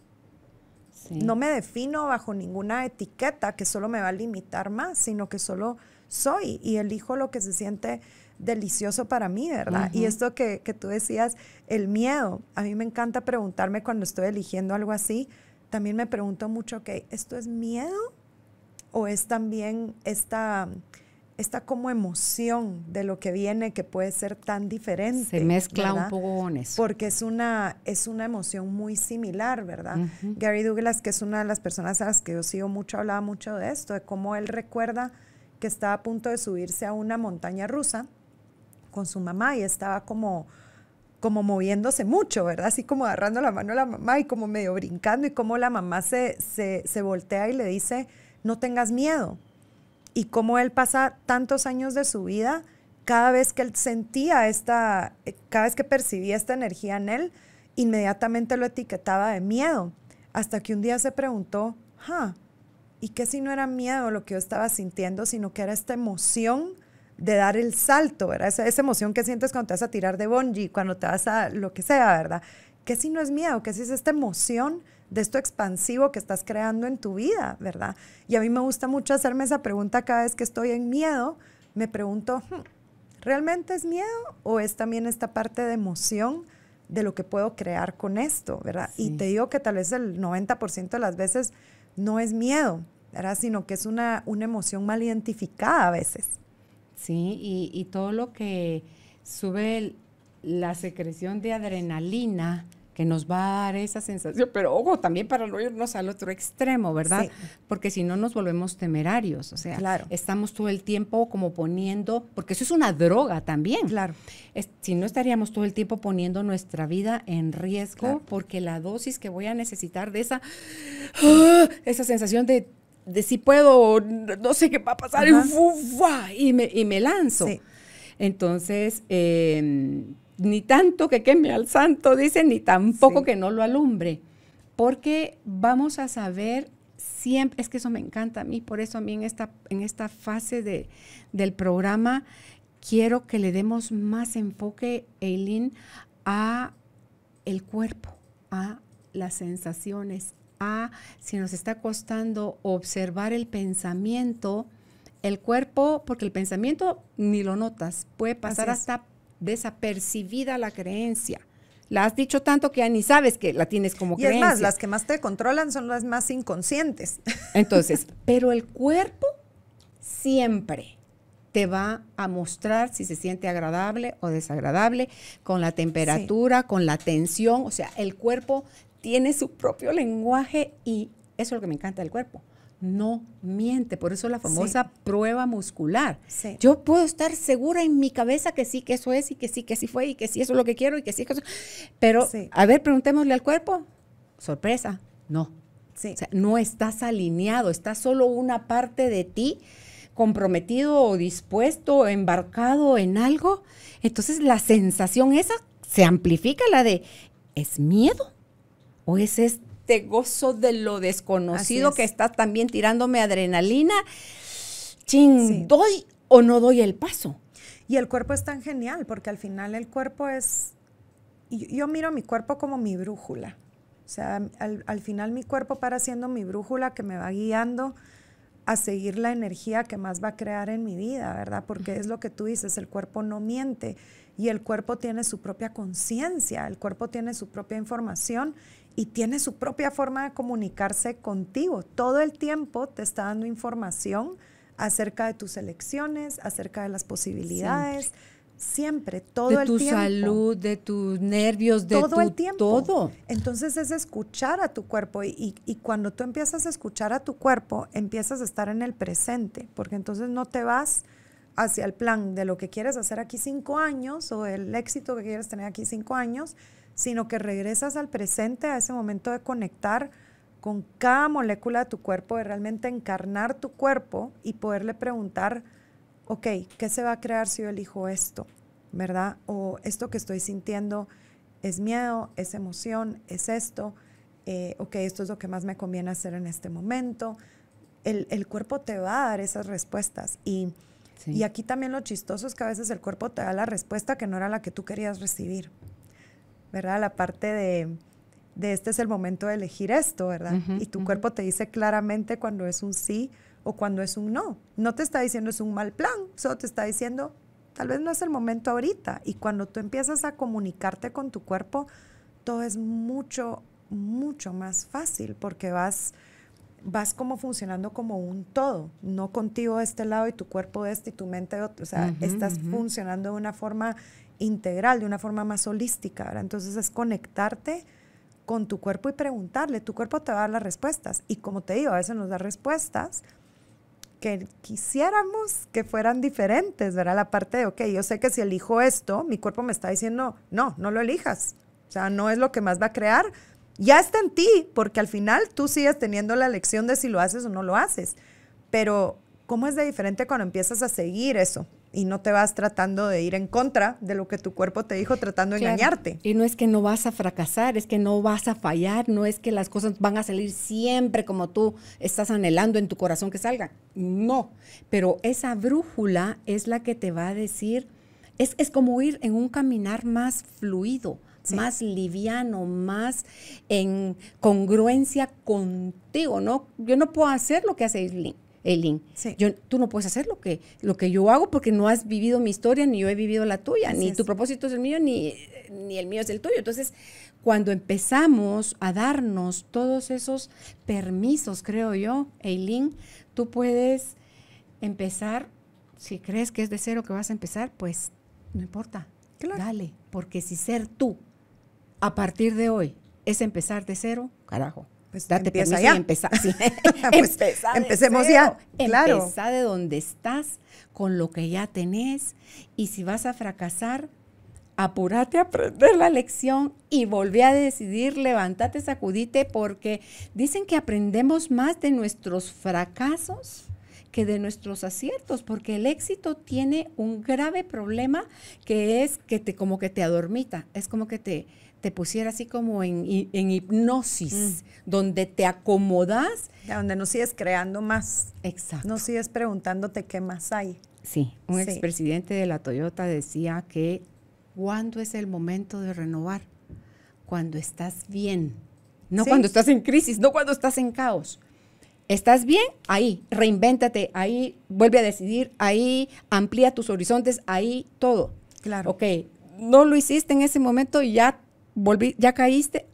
No me defino bajo ninguna etiqueta que solo me va a limitar más, sino que solo soy y elijo lo que se siente delicioso para mí, ¿verdad? Y esto que, tú decías, el miedo, a mí me encanta preguntarme cuando estoy eligiendo algo así, también me pregunto mucho, ok, ¿esto es miedo o es también esta, esta como emoción de lo que viene que puede ser tan diferente. Se mezcla un poco Porque es una, es una emoción muy similar, ¿verdad? Gary Douglas, que es una de las personas a las que yo sigo mucho, hablaba mucho de esto, de cómo él recuerda que estaba a punto de subirse a una montaña rusa con su mamá y estaba como como moviéndose mucho, ¿verdad? Así como agarrando la mano a la mamá y como medio brincando y como la mamá se, se, se voltea y le dice, no tengas miedo. Y como él pasa tantos años de su vida, cada vez que él sentía esta, eh, cada vez que percibía esta energía en él, inmediatamente lo etiquetaba de miedo. Hasta que un día se preguntó, ¿y qué si no era miedo lo que yo estaba sintiendo, sino que era esta emoción? de dar el salto, ¿verdad? Esa, esa, emoción que sientes cuando te vas a tirar de bungee, cuando te vas a lo que sea, ¿verdad? ¿Qué si no es miedo? ¿Qué si es esta emoción de esto expansivo que estás creando en tu vida, ¿verdad? Y a mí me gusta mucho hacerme esa pregunta cada vez que estoy en miedo. Me pregunto, hmm, ¿realmente es miedo o es también esta parte de emoción de lo que puedo crear con esto, ¿verdad? Y te digo que tal vez el 90% de las veces no es miedo, ¿verdad? Sino que es una, una emoción mal identificada a veces. Sí, y, todo lo que sube la secreción de adrenalina, que nos va a dar esa sensación, pero ojo, también para no irnos al otro extremo, ¿verdad? Porque si no nos volvemos temerarios, o sea, estamos todo el tiempo como poniendo, porque eso es una droga también. Claro. si no estaríamos todo el tiempo poniendo nuestra vida en riesgo, porque la dosis que voy a necesitar de esa, ¡ah! esa sensación de si puedo, no sé qué va a pasar, y, me, lanzo. Entonces, eh, ni tanto que queme al santo, dice, ni tampoco que no lo alumbre, porque vamos a saber siempre, es que eso me encanta a mí, por eso a mí en esta, en esta fase del programa quiero que le demos más enfoque, Eileen, a el cuerpo, a las sensaciones, a si nos está costando observar el pensamiento, el cuerpo, porque el pensamiento ni lo notas, puede pasar hasta desapercibida la creencia. La has dicho tanto que ya ni sabes que la tienes como creencia. Y es más, las que más te controlan son las más inconscientes. <laughs> Entonces, pero el cuerpo siempre te va a mostrar si se siente agradable o desagradable con la temperatura, con la tensión. O sea, el cuerpo tiene su propio lenguaje y eso es lo que me encanta del cuerpo no miente. Por eso la famosa prueba muscular. Yo puedo estar segura en mi cabeza que sí, que eso es, y que sí, que sí fue, y que sí, eso es lo que quiero, y que sí, que eso. Pero, a ver, preguntémosle al cuerpo. Sorpresa, no. O sea, no estás alineado, está solo una parte de ti comprometido o dispuesto, embarcado en algo. Entonces la sensación esa se amplifica, la de, ¿es miedo? ¿O es, esto? te este gozo de lo desconocido, que estás también tirándome adrenalina. Ching, doy o no doy el paso. Y el cuerpo es tan genial, porque al final el cuerpo es. Yo, yo miro a mi cuerpo como mi brújula. O sea, al, final mi cuerpo para siendo mi brújula que me va guiando a seguir la energía que más va a crear en mi vida, ¿verdad? Porque es lo que tú dices, el cuerpo no miente y el cuerpo tiene su propia conciencia, el cuerpo tiene su propia información y tiene su propia forma de comunicarse contigo. Todo el tiempo te está dando información acerca de tus elecciones, acerca de las posibilidades. Siempre todo el tiempo. De tu salud, de tus nervios, de todo el tiempo. Todo. Entonces es escuchar a tu cuerpo y, y, y, cuando tú empiezas a escuchar a tu cuerpo, empiezas a estar en el presente, porque entonces no te vas hacia el plan de lo que quieres hacer aquí cinco años o el éxito que quieres tener aquí cinco años, sino que regresas al presente, a ese momento de conectar con cada molécula de tu cuerpo, de realmente encarnar tu cuerpo y poderle preguntar, ok, ¿qué se va a crear si yo elijo esto? ¿Verdad? O esto que estoy sintiendo es miedo, es emoción, es esto. Eh, ok, esto es lo que más me conviene hacer en este momento. El, cuerpo te va a dar esas respuestas. Y, y aquí también lo chistoso es que a veces el cuerpo te da la respuesta que no era la que tú querías recibir. ¿verdad? La parte de, de este es el momento de elegir esto, ¿verdad? y tu cuerpo te dice claramente cuando es un sí o cuando es un no. No te está diciendo es un mal plan, solo te está diciendo tal vez no es el momento ahorita. Y cuando tú empiezas a comunicarte con tu cuerpo, todo es mucho, mucho más fácil porque vas vas como funcionando como un todo, no contigo de este lado y tu cuerpo de este y tu mente de otro, o sea, estás funcionando de una forma integral, de una forma más holística. ¿verdad? Entonces es conectarte con tu cuerpo y preguntarle. Tu cuerpo te va a dar las respuestas. Y como te digo, a veces nos da respuestas que quisiéramos que fueran diferentes, ¿verdad? La parte de, ok, yo sé que si elijo esto, mi cuerpo me está diciendo, no, no lo elijas. O sea, no es lo que más va a crear. Ya está en ti, porque al final tú sigues teniendo la elección de si lo haces o no lo haces. Pero, ¿cómo es de diferente cuando empiezas a seguir eso? y no te vas tratando de ir en contra de lo que tu cuerpo te dijo, tratando de engañarte. Y no es que no vas a fracasar, es que no vas a fallar, no es que las cosas van a salir siempre como tú estás anhelando en tu corazón que salgan. No, pero esa brújula es la que te va a decir, es, es como ir en un caminar más fluido. más liviano, más en congruencia contigo, ¿no? Yo no puedo hacer lo que hace Islin Eileen. tú no puedes hacer lo que, lo que yo hago porque no has vivido mi historia, ni yo he vivido la tuya, ni tu propósito es el mío, ni, ni el mío es el tuyo. Entonces, cuando empezamos a darnos todos esos permisos, creo yo, Eileen, tú puedes empezar, si crees que es de cero que vas a empezar, pues no importa, claro. dale, porque si ser tú a partir de hoy es empezar de cero, carajo, pues, date empieza ya. <laughs> <laughs> Pues, empecemos ya. Claro. de donde estás, con lo que ya tenés. Y si vas a fracasar, apúrate a aprender la lección y volví a decidir, levantate, sacudite, porque dicen que aprendemos más de nuestros fracasos que de nuestros aciertos, porque el éxito tiene un grave problema que es que te como que te adormita, es como que te, te pusiera así como en, hipnosis, mm. donde te acomodas. donde no sigues creando más. Exacto. No sigues preguntándote qué más hay. Sí, un expresidente de la Toyota decía que cuándo es el momento de renovar, cuando estás bien, no cuando estás en crisis, no cuando estás en caos. ¿Estás bien? Ahí, reinvéntate, ahí vuelve a decidir, ahí amplía tus horizontes, ahí todo. Claro. Ok, no lo hiciste en ese momento, y ya ya caíste,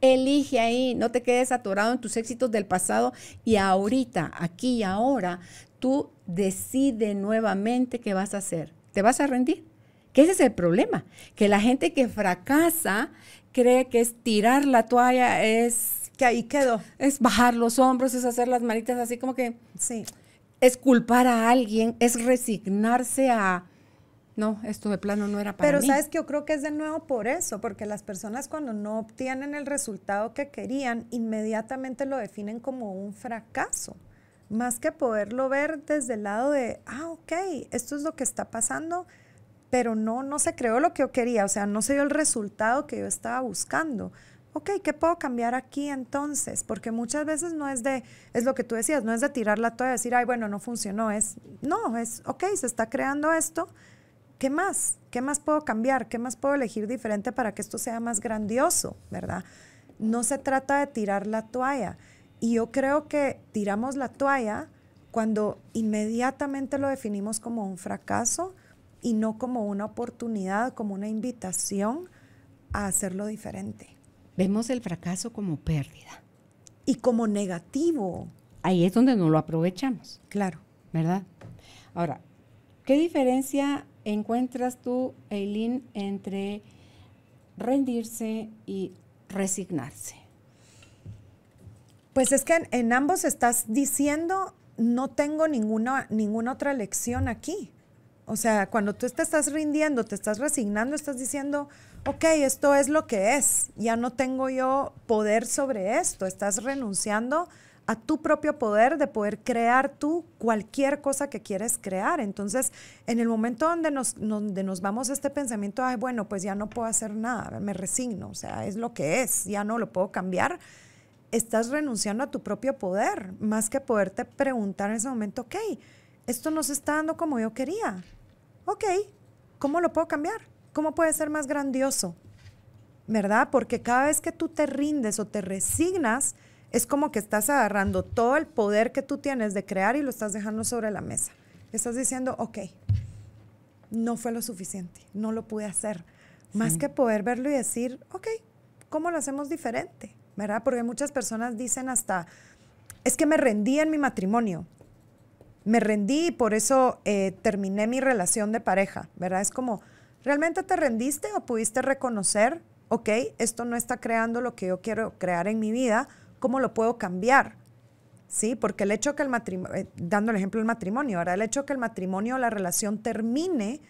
elige ahí, no te quedes atorado en tus éxitos del pasado y ahorita, aquí y ahora, tú decide nuevamente qué vas a hacer. ¿Te vas a rendir? Que ese es el problema, que la gente que fracasa cree que es tirar la toalla, es... Que ahí quedó. Es bajar los hombros, es hacer las manitas así como que... Sí. Es culpar a alguien, es resignarse a no, esto de plano no era para Pero mí. Pero sabes que yo creo que es de nuevo por eso, porque las personas cuando no obtienen el resultado que querían, inmediatamente lo definen como un fracaso, más que poderlo ver desde el lado de, ah, ok, esto es lo que está pasando, pero no, no se creó lo que yo quería, o sea, no se dio el resultado que yo estaba buscando. Ok, ¿qué puedo cambiar aquí entonces? Porque muchas veces no es de, es lo que tú decías, no es de tirar la toalla y decir, ay, bueno, no funcionó, es, no, es, ok, se está creando esto, ¿qué más? ¿Qué más puedo cambiar? ¿Qué más puedo elegir diferente para que esto sea más grandioso, verdad? No se trata de tirar la toalla. Y yo creo que tiramos la toalla cuando inmediatamente lo definimos como un fracaso y no como una oportunidad, como una invitación a hacerlo diferente. Vemos el fracaso como pérdida. Y como negativo. Ahí es donde no lo aprovechamos. Claro. ¿Verdad? Ahora, ¿qué diferencia encuentras tú, Eileen, entre rendirse y resignarse? Pues es que en, ambos estás diciendo, no tengo ninguna, ninguna otra lección aquí. O sea, cuando tú te estás rindiendo, te estás resignando, estás diciendo, ok, esto es lo que es, ya no tengo yo poder sobre esto, estás renunciando a tu propio poder de poder crear tú cualquier cosa que quieres crear. Entonces, en el momento donde nos, donde nos vamos a este pensamiento, Ay, bueno, pues ya no puedo hacer nada, me resigno, o sea, es lo que es, ya no lo puedo cambiar, estás renunciando a tu propio poder, más que poderte preguntar en ese momento, ok, esto no se está dando como yo quería, ok, ¿cómo lo puedo cambiar? ¿Cómo puede ser más grandioso? ¿Verdad? Porque cada vez que tú te rindes o te resignas, es como que estás agarrando todo el poder que tú tienes de crear y lo estás dejando sobre la mesa. Estás diciendo, ok, no fue lo suficiente, no lo pude hacer. Más que poder verlo y decir, ok, ¿cómo lo hacemos diferente? ¿Verdad? Porque muchas personas dicen hasta, es que me rendí en mi matrimonio, me rendí y por eso eh, terminé mi relación de pareja, ¿verdad? Es como, ¿realmente te rendiste o pudiste reconocer, ok, esto no está creando lo que yo quiero crear en mi vida? ¿Cómo lo puedo cambiar? ¿Sí? Porque el hecho que el matrimonio, eh, dando el ejemplo del matrimonio, ahora el hecho que el matrimonio o la relación termine,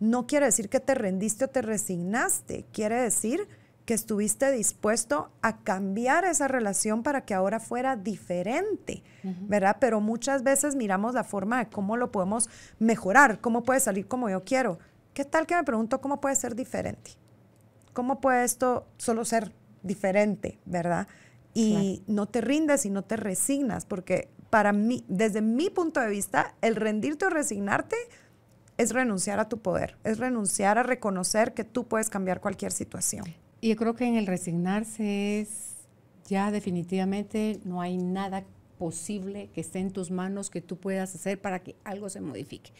no quiere decir que te rendiste o te resignaste, quiere decir que estuviste dispuesto a cambiar esa relación para que ahora fuera diferente, ¿verdad? Pero muchas veces miramos la forma de cómo lo podemos mejorar, cómo puede salir como yo quiero. ¿Qué tal que me pregunto cómo puede ser diferente? ¿Cómo puede esto solo ser diferente, verdad? y no te rindes y no te resignas, porque para mí, desde mi punto de vista, el rendirte o resignarte es renunciar a tu poder, es renunciar a reconocer que tú puedes cambiar cualquier situación. Y yo creo que en el resignarse es ya definitivamente no hay nada posible que esté en tus manos que tú puedas hacer para que algo se modifique.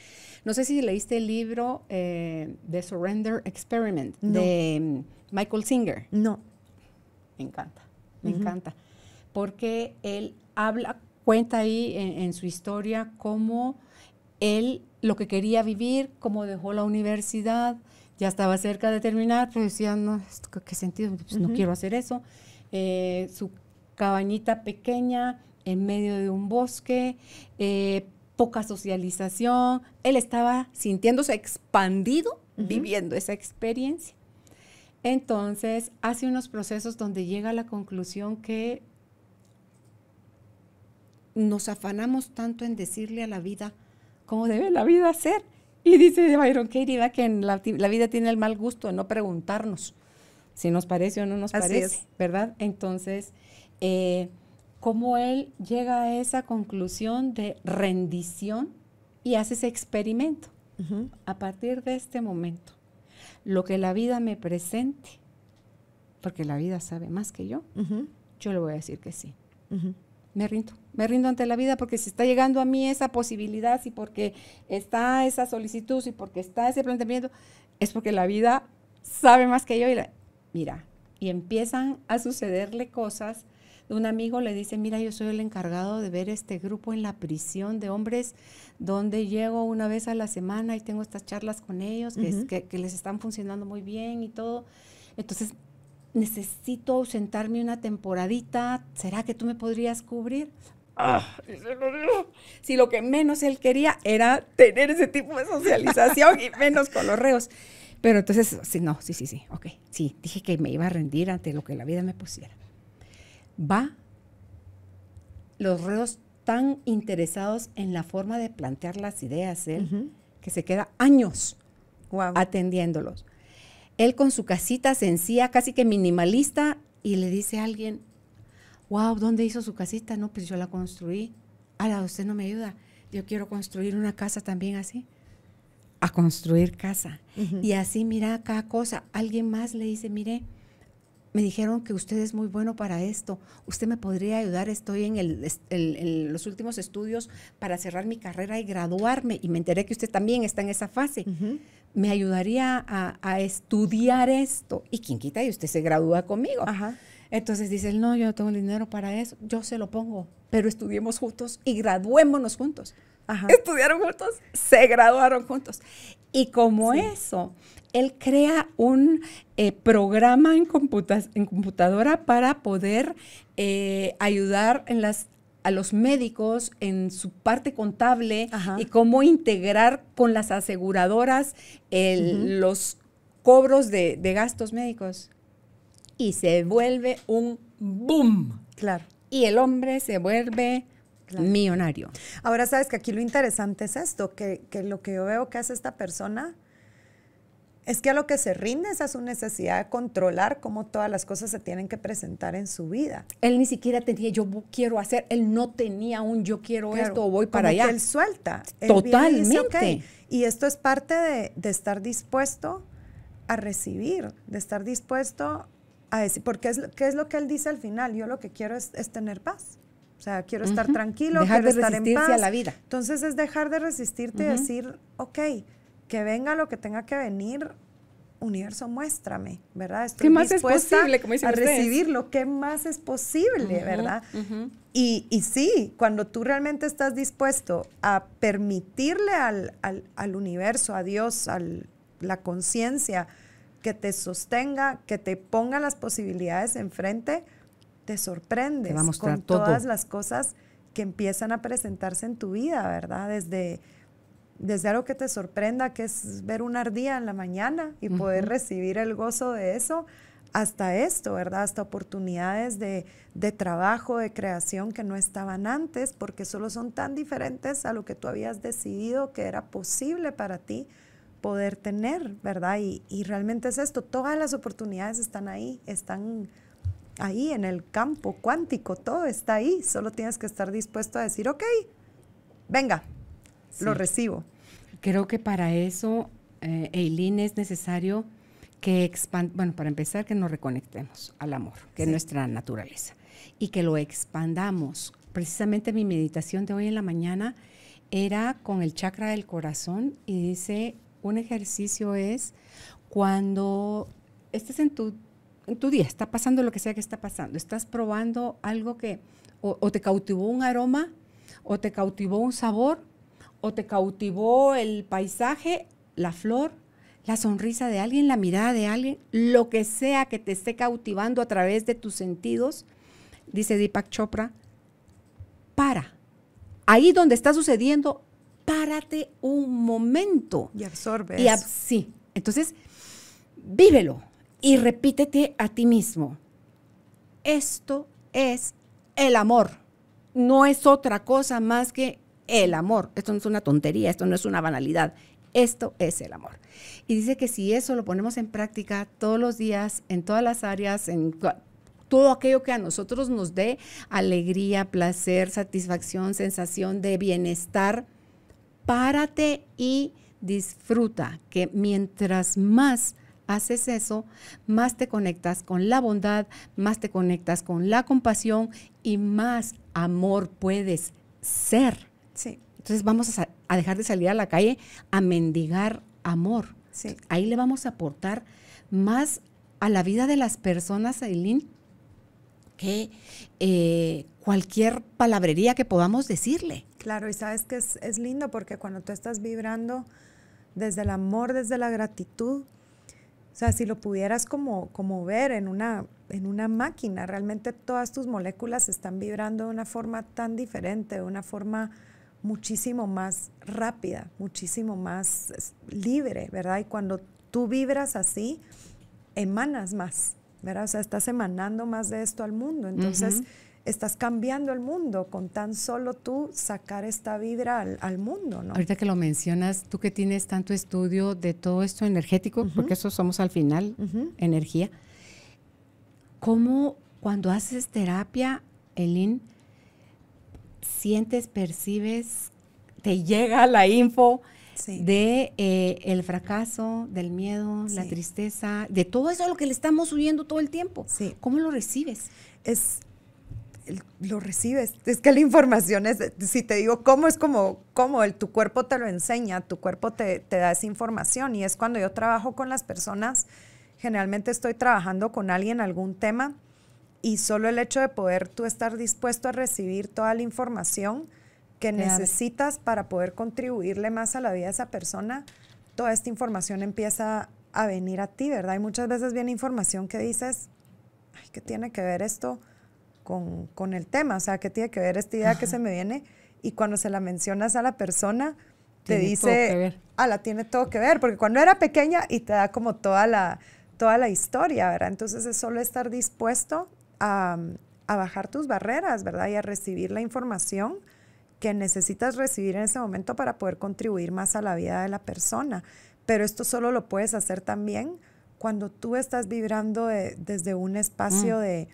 No sé si leíste el libro eh, The Surrender Experiment de mm, Michael Singer. No. Me encanta me encanta, porque él habla, cuenta ahí en, su historia cómo él lo que quería vivir, cómo dejó la universidad, ya estaba cerca de terminar, pero decía, no, ¿qué sentido? Pues, no quiero hacer eso. Eh, su cabañita pequeña en medio de un bosque, eh, poca socialización, él estaba sintiéndose expandido viviendo esa experiencia. Entonces, hace unos procesos donde llega a la conclusión que nos afanamos tanto en decirle a la vida cómo debe la vida ser. Y dice Byron Katie que la, vida tiene el mal gusto de no preguntarnos si nos parece o no nos parece, ¿verdad? Entonces, eh, cómo él llega a esa conclusión de rendición y hace ese experimento a partir de este momento lo que la vida me presente, porque la vida sabe más que yo, yo le voy a decir que sí. Me rindo, me rindo ante la vida porque si está llegando a mí esa posibilidad, y porque está esa solicitud, y porque está ese planteamiento, es porque la vida sabe más que yo y mira, y empiezan a sucederle cosas un amigo le dice, mira, yo soy el encargado de ver este grupo en la prisión de hombres donde llego una vez a la semana y tengo estas charlas con ellos que, les están funcionando muy bien y todo. Entonces, necesito ausentarme una temporadita, ¿será que tú me podrías cubrir? Ah, si lo que menos él quería era tener ese tipo de socialización y menos con los reos. Pero entonces, sí, no, sí, sí, sí, ok, sí, dije que me iba a rendir ante lo que la vida me pusiera va los reos tan interesados en la forma de plantear las ideas, él, que se queda años atendiéndolos. Él con su casita sencilla, casi que minimalista, y le dice a alguien, wow, ¿dónde hizo su casita? No, pues yo la construí. Ahora usted no me ayuda. Yo quiero construir una casa también así. A construir casa. Y así mira cada cosa. Alguien más le dice, mire, me dijeron que usted es muy bueno para esto, usted me podría ayudar, estoy en, el, los últimos estudios para cerrar mi carrera y graduarme, y me enteré que usted también está en esa fase. Me ayudaría a, estudiar esto. Y quien quita, y usted se gradúa conmigo. Entonces dice, no, yo no tengo dinero para eso, yo se lo pongo, pero estudiemos juntos y graduémonos juntos. Estudiaron juntos, se graduaron juntos. Y como eso, él crea un eh, programa en, computadora para poder eh, ayudar a los médicos en su parte contable y cómo integrar con las aseguradoras los cobros de, gastos médicos. Y se vuelve un boom. Claro. Y el hombre se vuelve millonario. Ahora sabes que aquí lo interesante es esto, que, que lo que yo veo que hace esta persona es que a lo que se rinde es a su necesidad de controlar cómo todas las cosas se tienen que presentar en su vida. Él ni siquiera tenía yo quiero hacer, él no tenía un yo quiero esto o voy para allá. él suelta. Él Totalmente. Y esto es parte de, estar dispuesto a recibir, de estar dispuesto a decir, porque es, ¿qué es lo que él dice al final? Yo lo que quiero es, tener paz. O sea, quiero estar tranquilo, quiero estar en paz. a la vida. Entonces es dejar de resistirte y decir, ok, que venga lo que tenga que venir, universo, muéstrame, ¿verdad? Estoy ¿Qué más es posible? a recibir recibirlo, ¿qué más es posible, verdad? y, y, sí, cuando tú realmente estás dispuesto a permitirle al, universo, a Dios, a la conciencia, que te sostenga, que te ponga las posibilidades enfrente, te sorprendes con todas las cosas que empiezan a presentarse en tu vida, ¿verdad? Desde desde algo que te sorprenda, que es ver un ardía en la mañana y poder recibir el gozo de eso, hasta esto, ¿verdad? Hasta oportunidades de, trabajo, de creación que no estaban antes, porque solo son tan diferentes a lo que tú habías decidido que era posible para ti poder tener, ¿verdad? Y, realmente es esto, todas las oportunidades están ahí, están ahí en el campo cuántico, todo está ahí, solo tienes que estar dispuesto a decir, ok, venga, lo recibo. Creo que para eso, eh, Eileen, es necesario que expand bueno, para empezar, que nos reconectemos al amor, que es nuestra naturaleza, y que lo expandamos. Precisamente mi meditación de hoy en la mañana era con el chakra del corazón y dice, un ejercicio es cuando estés en tu, día, está pasando lo que sea que está pasando, estás probando algo que o te cautivó un aroma o te cautivó un sabor, o te cautivó el paisaje, la flor, la sonrisa de alguien, la mirada de alguien, lo que sea que te esté cautivando a través de tus sentidos, dice Deepak Chopra, para. Ahí donde está sucediendo, párate un momento. Y absorbe Y sí. Entonces, vívelo y repítete a ti mismo. Esto es el amor. No es otra cosa más que el amor. Esto no es una tontería, esto no es una banalidad. Esto es el amor. Y dice que si eso lo ponemos en práctica todos los días, en todas las áreas, en todo aquello que a nosotros nos dé alegría, placer, satisfacción, sensación de bienestar, párate y disfruta, que mientras más haces eso, más te conectas con la bondad, más te conectas con la compasión y más amor puedes ser. Entonces vamos a, dejar de salir a la calle a mendigar amor. Ahí le vamos a aportar más a la vida de las personas, Aileen, que eh, cualquier palabrería que podamos decirle. Claro, y sabes que es, es lindo porque cuando tú estás vibrando desde el amor, desde la gratitud, o sea, si lo pudieras como, como ver en una, en una máquina, realmente todas tus moléculas están vibrando de una forma tan diferente, de una forma muchísimo más rápida, muchísimo más libre, ¿verdad? Y cuando tú vibras así, emanas más, ¿verdad? O sea, estás emanando más de esto al mundo. Entonces, estás cambiando el mundo con tan solo tú sacar esta vibra al, mundo, ¿no? Ahorita que lo mencionas, tú que tienes tanto estudio de todo esto energético, porque eso somos al final, energía, ¿cómo cuando haces terapia, Elin, sientes, percibes, te llega la info de eh, el fracaso, del miedo, la tristeza, de todo eso a lo que le estamos subiendo todo el tiempo. ¿Cómo lo recibes? Es lo recibes. Es que la información es, si te digo cómo, es como, cómo el, tu cuerpo te lo enseña, tu cuerpo te, te da esa información. Y es cuando yo trabajo con las personas, generalmente estoy trabajando con alguien algún tema y solo el hecho de poder tú estar dispuesto a recibir toda la información que necesitas para poder contribuirle más a la vida de esa persona, toda esta información empieza a venir a ti, ¿verdad? Y muchas veces viene información que dices, ay, ¿qué tiene que ver esto con, con el tema? O sea, ¿qué tiene que ver esta idea que se me viene? Y cuando se la mencionas a la persona, te dice, ah, la tiene todo que ver, porque cuando era pequeña y te da como toda la, toda la historia, ¿verdad? Entonces es solo estar dispuesto a, bajar tus barreras, ¿verdad? Y a recibir la información que necesitas recibir en ese momento para poder contribuir más a la vida de la persona. Pero esto solo lo puedes hacer también cuando tú estás vibrando desde un espacio mm. de,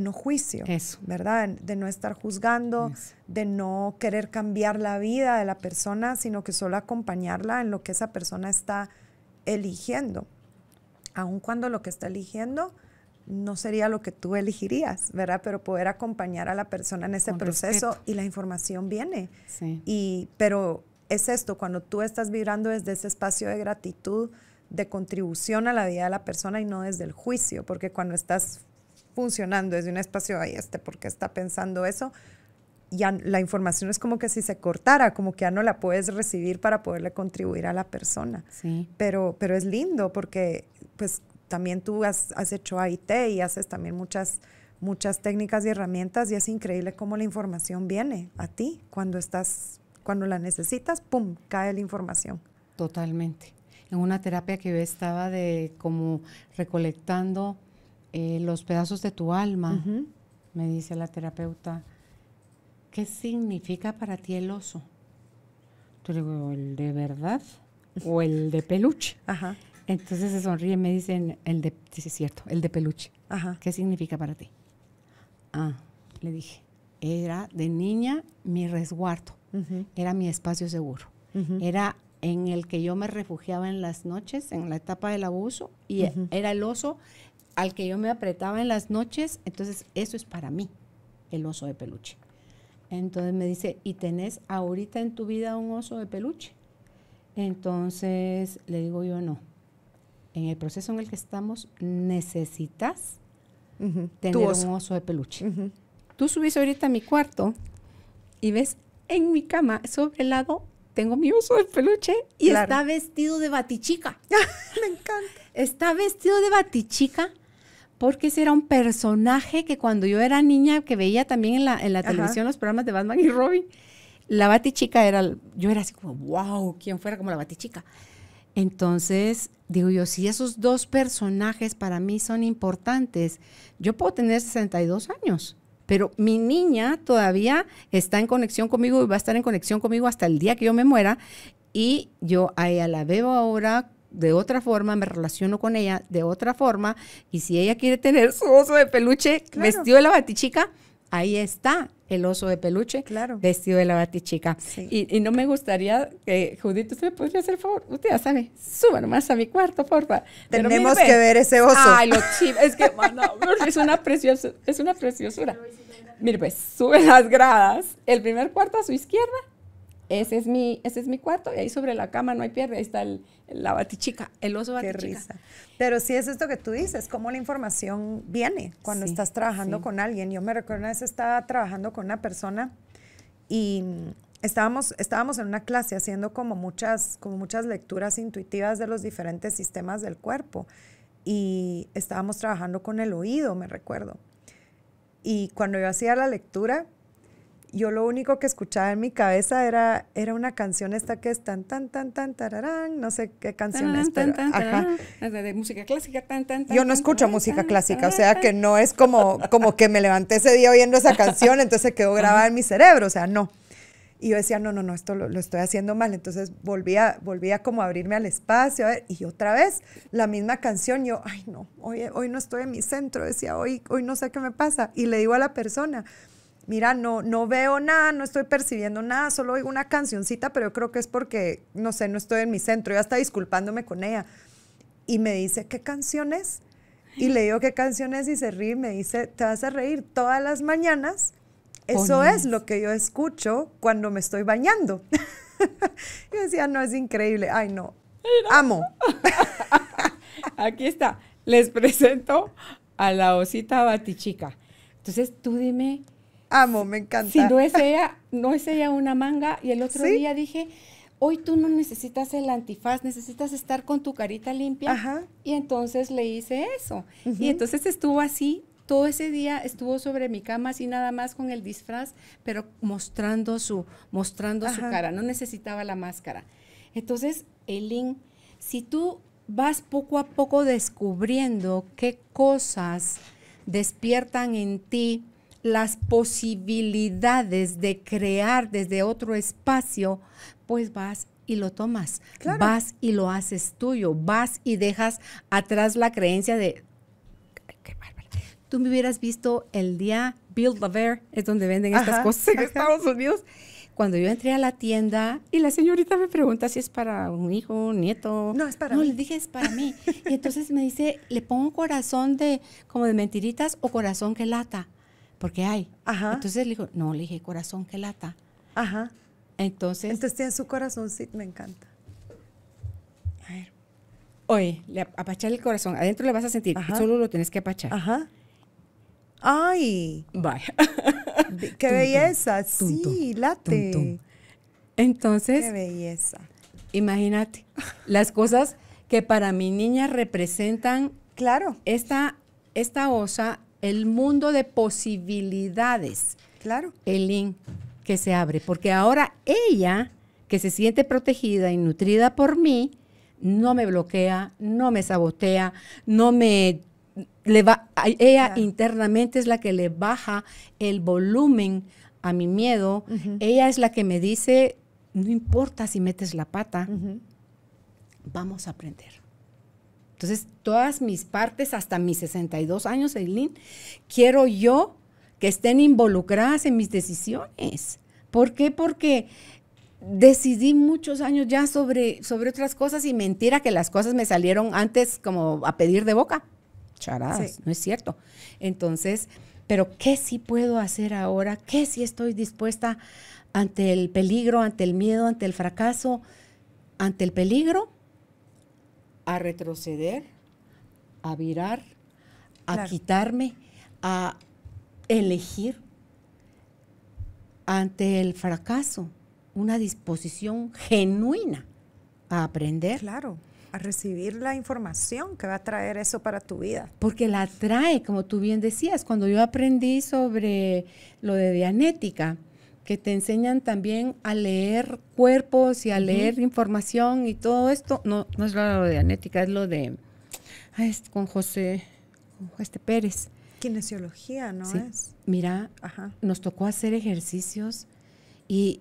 no juicio, ¿verdad? De no estar juzgando, de no querer cambiar la vida de la persona, sino que solo acompañarla en lo que esa persona está eligiendo. Aun cuando lo que está eligiendo no sería lo que tú elegirías, ¿verdad? Pero poder acompañar a la persona en ese proceso y la información viene. Sí. Y, pero es esto, cuando tú estás vibrando desde ese espacio de gratitud, de contribución a la vida de la persona y no desde el juicio, porque cuando estás funcionando desde un espacio, ahí este, porque está pensando eso? Ya la información es como que si se cortara, como que ya no la puedes recibir para poderle contribuir a la persona. Sí. Pero, pero es lindo porque pues también tú has, hecho AIT y haces también muchas, muchas técnicas y herramientas y es increíble cómo la información viene a ti cuando estás, cuando la necesitas, ¡pum!, cae la información. Totalmente. En una terapia que yo estaba de como recolectando eh, los pedazos de tu alma, me dice la terapeuta, ¿qué significa para ti el oso? Yo digo, ¿el de verdad o el de peluche? Ajá. Entonces se sonríe y me dicen, el de, cierto, el de peluche. Ajá. ¿Qué significa para ti? Ah, le dije, era de niña mi resguardo, era mi espacio seguro, era en el que yo me refugiaba en las noches, en la etapa del abuso, y era el oso al que yo me apretaba en las noches, entonces eso es para mí, el oso de peluche. Entonces me dice, ¿y tenés ahorita en tu vida un oso de peluche? Entonces le digo yo no en el proceso en el que estamos, necesitas tener un oso de peluche. Tú subís ahorita a mi cuarto y ves en mi cama, sobre el lado, tengo mi oso de peluche y está vestido de batichica. <laughs> Me encanta. Está vestido de batichica porque ese era un personaje que cuando yo era niña, que veía también en la, en la televisión los programas de Batman y Robin, la batichica era, yo era así como, wow, ¿quién fuera como la batichica? Entonces, digo yo, si esos dos personajes para mí son importantes, yo puedo tener 62 años, pero mi niña todavía está en conexión conmigo y va a estar en conexión conmigo hasta el día que yo me muera. Y yo a ella la veo ahora de otra forma, me relaciono con ella de otra forma. Y si ella quiere tener su oso de peluche vestido de la batichica, ahí está el oso de peluche vestido de la batichica. Y, no me gustaría que, eh, Judith, usted me podría hacer el favor, usted ya sabe, suba nomás a mi cuarto, porfa. Tenemos que ver ese oso. Ay, lo es que, es una preciosa, es una preciosura. Mire, pues, sube las gradas, el primer cuarto a su izquierda, ese es mi, ese es mi cuarto y ahí sobre la cama no hay pierde, ahí está la batichica, el oso batichica. Qué risa. Pero sí es esto que tú dices, cómo la información viene cuando estás trabajando con alguien. Yo me recuerdo una vez estaba trabajando con una persona y estábamos, estábamos en una clase haciendo como muchas, como muchas lecturas intuitivas de los diferentes sistemas del cuerpo y estábamos trabajando con el oído, me recuerdo. Y cuando yo hacía la lectura, yo lo único que escuchaba en mi cabeza era, era una canción esta que es tan, tan, tan, tan, tararán, no sé qué canción es, pero, tan, De música clásica, tan, tan, tan. Yo no escucho música clásica, o sea que no es como, como que me levanté ese día oyendo esa canción, entonces quedó grabada en mi cerebro, o sea, no. Y yo decía, no, no, no, esto lo, estoy haciendo mal. Entonces volví a como a abrirme al espacio, a ver, y otra vez la misma canción. Yo, ay, no, hoy, hoy no estoy en mi centro, decía, hoy, hoy no sé qué me pasa. Y le digo a la persona, mira, no, no veo nada, no estoy percibiendo nada, solo oigo una cancioncita, pero yo creo que es porque, no sé, no estoy en mi centro, yo está disculpándome con ella. Y me dice, ¿qué canciones? Y le digo, ¿qué canciones? Y se ríe me dice, te vas a reír todas las mañanas. Eso es lo que yo escucho cuando me estoy bañando. <laughs> yo decía, no, es increíble. Ay, no. Amo. <laughs> Aquí está. Les presento a la osita batichica. Entonces, tú dime, Amo, me encanta. Si no es ella, no es ella una manga. Y el otro día dije, hoy tú no necesitas el antifaz, necesitas estar con tu carita limpia. Y entonces le hice eso. Y entonces estuvo así todo ese día estuvo sobre mi cama así nada más con el disfraz, pero mostrando su, mostrando su cara, no necesitaba la máscara. Entonces, Elin si tú vas poco a poco descubriendo qué cosas despiertan en ti las posibilidades de crear desde otro espacio, pues vas y lo tomas, vas y lo haces tuyo, vas y dejas atrás la creencia de, qué bárbaro. Tú me hubieras visto el día Build a Bear, es donde venden estas cosas en Estados Unidos. Cuando yo entré a la tienda y la señorita me pregunta si es para un hijo, un nieto. No, es para mí. No, le dije es para mí. y entonces me dice, le pongo un corazón de como de mentiritas o corazón que lata porque hay. Ajá. Entonces le dijo, no, le dije, corazón, qué lata. Ajá. Entonces. Entonces tiene su corazón, sí, me encanta. A ver. Oye, le apachar el corazón. Adentro le vas a sentir. Solo lo tienes que apachar. Ajá. ¡Ay! Vaya. ¡Qué belleza! sí, late. Entonces. ¡Qué belleza! Imagínate, las cosas que para mi niña representan. Claro. Esta, esta osa el mundo de posibilidades. Claro. link que se abre, porque ahora ella, que se siente protegida y nutrida por mí, no me bloquea, no me sabotea, no me... Le va, ella internamente es la que le baja el volumen a mi miedo. Ella es la que me dice, no importa si metes la pata, vamos a aprender. Entonces, todas mis partes, hasta mis 62 años, Eileen, quiero yo que estén involucradas en mis decisiones. ¿Por qué? Porque decidí muchos años ya sobre, sobre otras cosas y mentira que las cosas me salieron antes como a pedir de boca. Charadas, no es cierto. Entonces, pero ¿qué sí puedo hacer ahora? ¿Qué si estoy dispuesta ante el peligro, ante el miedo, ante el fracaso, ante el peligro? a retroceder, a virar, a quitarme, a elegir ante el fracaso una disposición genuina a aprender. Claro, a recibir la información que va a traer eso para tu vida. Porque la trae, como tú bien decías, cuando yo aprendí sobre lo de Dianética, que te enseñan también a leer cuerpos y a leer información y todo esto. No, no es lo de Anética, es lo de con José, con este Pérez. Kinesiología, ¿no es? Mira, nos tocó hacer ejercicios y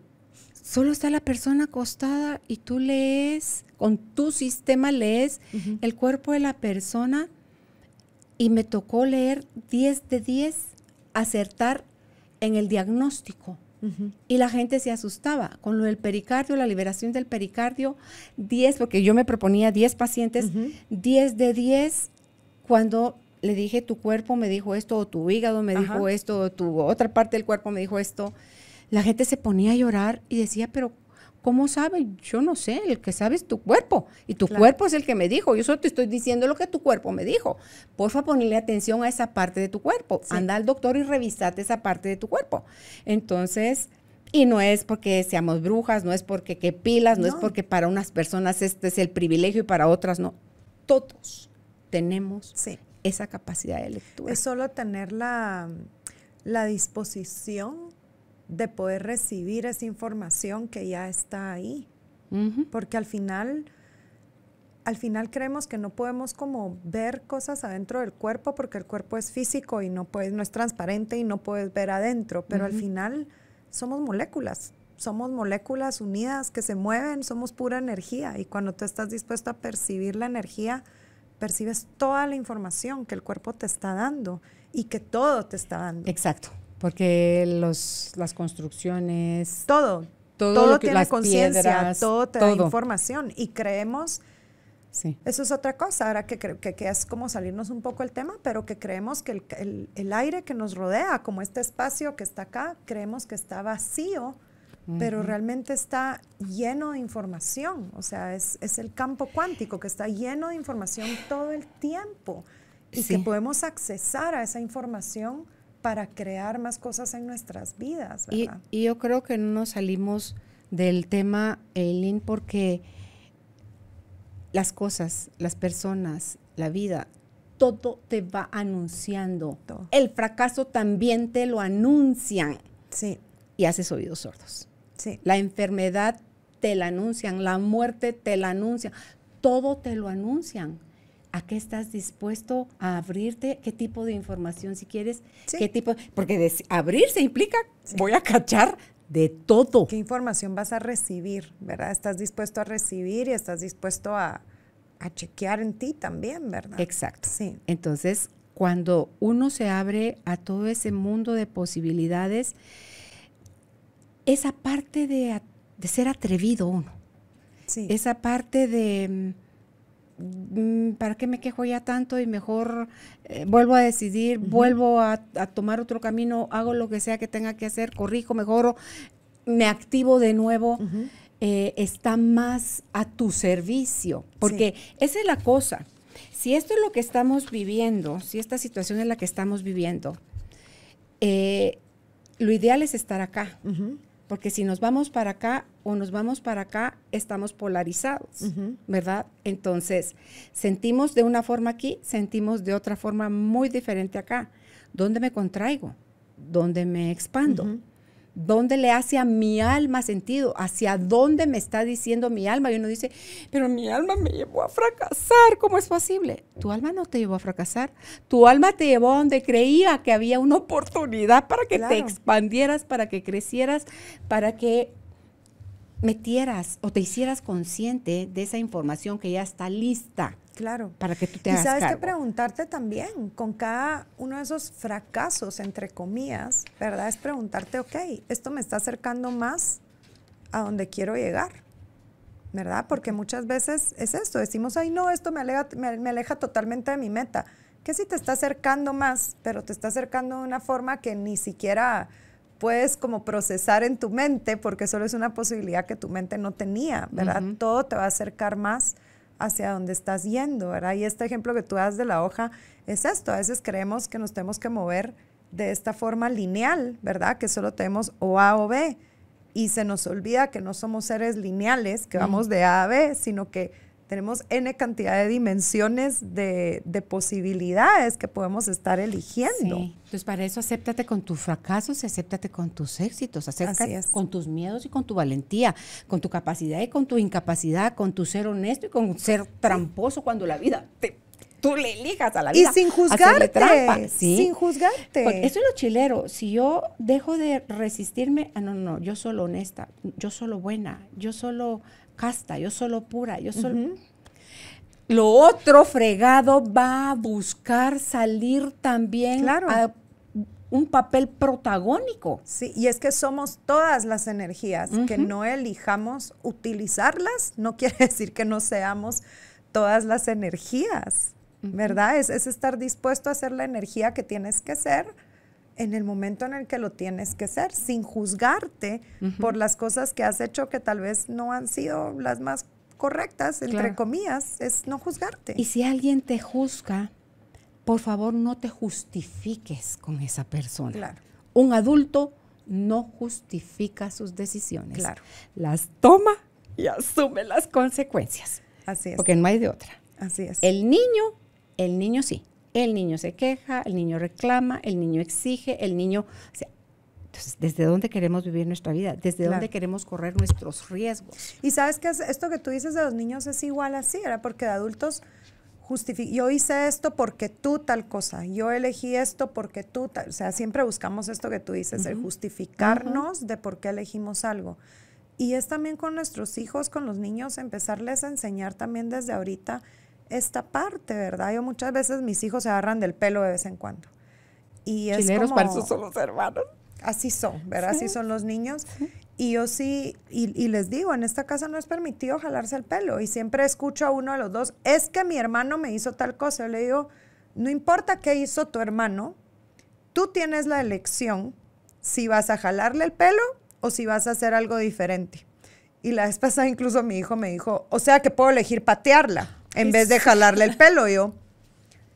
solo está la persona acostada y tú lees, con tu sistema lees el cuerpo de la persona y me tocó leer 10 de 10, acertar en el diagnóstico. Y la gente se asustaba con lo del pericardio, la liberación del pericardio, 10, porque yo me proponía 10 pacientes, 10 de 10, cuando le dije tu cuerpo me dijo esto, o tu hígado me dijo esto, o tu otra parte del cuerpo me dijo esto, la gente se ponía a llorar y decía, pero ¿Cómo sabe? Yo no sé, el que sabe es tu cuerpo. Y tu cuerpo es el que me dijo. Yo solo te estoy diciendo lo que tu cuerpo me dijo. Por favor, ponle atención a esa parte de tu cuerpo. Anda al doctor y revisate esa parte de tu cuerpo. Entonces, y no es porque seamos brujas, no es porque que pilas, no, es porque para unas personas este es el privilegio y para otras no. Todos tenemos esa capacidad de lectura. Es solo tener la, la disposición de poder recibir esa información que ya está ahí. Porque al final, al final creemos que no podemos como ver cosas adentro del cuerpo porque el cuerpo es físico y no, puedes, no es transparente y no puedes ver adentro, pero al final somos moléculas. Somos moléculas unidas que se mueven, somos pura energía y cuando tú estás dispuesto a percibir la energía, percibes toda la información que el cuerpo te está dando y que todo te está dando. Exacto. Porque los, las construcciones... Todo. Todo, tiene conciencia, todo te información. Y creemos... Sí. Eso es otra cosa, ahora que, que, que, es como salirnos un poco el tema, pero que creemos que el, aire que nos rodea, como este espacio que está acá, creemos que está vacío, pero realmente está lleno de información. O sea, es, el campo cuántico que está lleno de información todo el tiempo y que podemos accesar a esa información para crear más cosas en nuestras vidas. Y, yo creo que no nos salimos del tema, Eileen, porque las cosas, las personas, la vida, todo te va anunciando. El fracaso también te lo anuncian. Sí. Y haces oídos sordos. Sí. La enfermedad te la anuncian, la muerte te la anuncian, todo te lo anuncian a qué estás dispuesto a abrirte, qué tipo de información si quieres, qué tipo, porque abrirse implica, voy a cachar de todo. ¿Qué información vas a recibir, verdad? Estás dispuesto a recibir y estás dispuesto a, chequear en ti también, ¿verdad? Exacto. Sí. Entonces, cuando uno se abre a todo ese mundo de posibilidades, esa parte de, ser atrevido uno, esa parte de mm, Mm, ¿para qué me quejo ya tanto y mejor eh, vuelvo a decidir, vuelvo a, tomar otro camino, hago lo que sea que tenga que hacer, corrijo, mejoro, me activo de nuevo? Eh, está más a tu servicio, porque esa es la cosa. Si esto es lo que estamos viviendo, si esta situación es la que estamos viviendo, eh, lo ideal es estar acá porque si nos vamos para acá o nos vamos para acá, estamos polarizados, ¿verdad? Entonces, sentimos de una forma aquí, sentimos de otra forma muy diferente acá. ¿Dónde me contraigo? ¿Dónde me expando? ¿Dónde le hace a mi alma sentido? ¿Hacia dónde me está diciendo mi alma? Y uno dice, pero mi alma me llevó a fracasar, ¿cómo es posible? Tu alma no te llevó a fracasar, tu alma te llevó a donde creía que había una oportunidad para que te expandieras, para que crecieras, para que metieras o te hicieras consciente de esa información que ya está lista. Claro. Para que tú te hagas. Y sabes que preguntarte también, con cada uno de esos fracasos, entre comillas, ¿verdad? Es preguntarte, ok, esto me está acercando más a donde quiero llegar, ¿verdad? Porque muchas veces es esto, decimos, ay, no, esto me, aleja, aleja totalmente de mi meta. Que si te está acercando más, pero te está acercando de una forma que ni siquiera puedes como procesar en tu mente, porque solo es una posibilidad que tu mente no tenía, ¿verdad? Todo te va a acercar más hacia donde estás yendo, ¿verdad? Y este ejemplo que tú das de la hoja es esto, a veces creemos que nos tenemos que mover de esta forma lineal, ¿verdad? Que solo tenemos o A o B y se nos olvida que no somos seres lineales, que vamos de A a B, sino que tenemos N cantidad de dimensiones de, posibilidades que podemos estar eligiendo. Entonces, para eso, acéptate con tus fracasos y acéptate con tus éxitos, acéptate con tus miedos y con tu valentía, con tu capacidad y con tu incapacidad, con tu ser honesto y con ser tramposo cuando la vida te tú le elijas a la vida. Y sin juzgarte. Sin juzgarte. eso es lo chilero. Si yo dejo de resistirme, ah, no, no, yo solo honesta, yo solo buena, yo solo casta, yo solo pura, yo solo... Lo otro fregado va a buscar salir también a un papel protagónico. Sí, y es que somos todas las energías, que no elijamos utilizarlas, no <laughs> quiere decir que no seamos todas las energías, ¿verdad? Es, es, estar dispuesto a ser la energía que tienes que ser en el momento en el que lo tienes que ser, sin juzgarte por las cosas que has hecho que tal vez no han sido las más correctas, entre comillas, es no juzgarte. Y si alguien te juzga, por favor no te justifiques con esa persona. Un adulto no justifica sus decisiones. Claro. Las toma y asume las consecuencias. Así es. Porque no hay de otra. Así es. El niño, el niño sí. El niño se queja, el niño reclama, el niño exige, el niño... entonces, ¿desde dónde queremos vivir nuestra vida? ¿Desde dónde queremos correr nuestros riesgos? Y sabes que esto que tú dices de los niños es igual así, era porque de adultos yo hice esto porque tú tal cosa, yo elegí esto porque tú tal, o sea, siempre buscamos esto que tú dices, el justificarnos de por qué elegimos algo. Y es también con nuestros hijos, con los niños, empezarles a enseñar también desde ahorita esta parte, ¿verdad? Yo muchas veces mis hijos se agarran del pelo de vez en cuando. Y es Chileros para eso son los hermanos. Así son, ¿verdad? Así son los niños. Y yo sí, y, y, les digo, en esta casa no es permitido jalarse el pelo. Y siempre escucho a uno de los dos, es que mi hermano me hizo tal cosa. Yo le digo, no importa qué hizo tu hermano, tú tienes la elección si vas a jalarle el pelo o si vas a hacer algo diferente. Y la vez pasada incluso mi hijo me dijo, o sea que puedo elegir patearla. En vez de jalarle el pelo yo.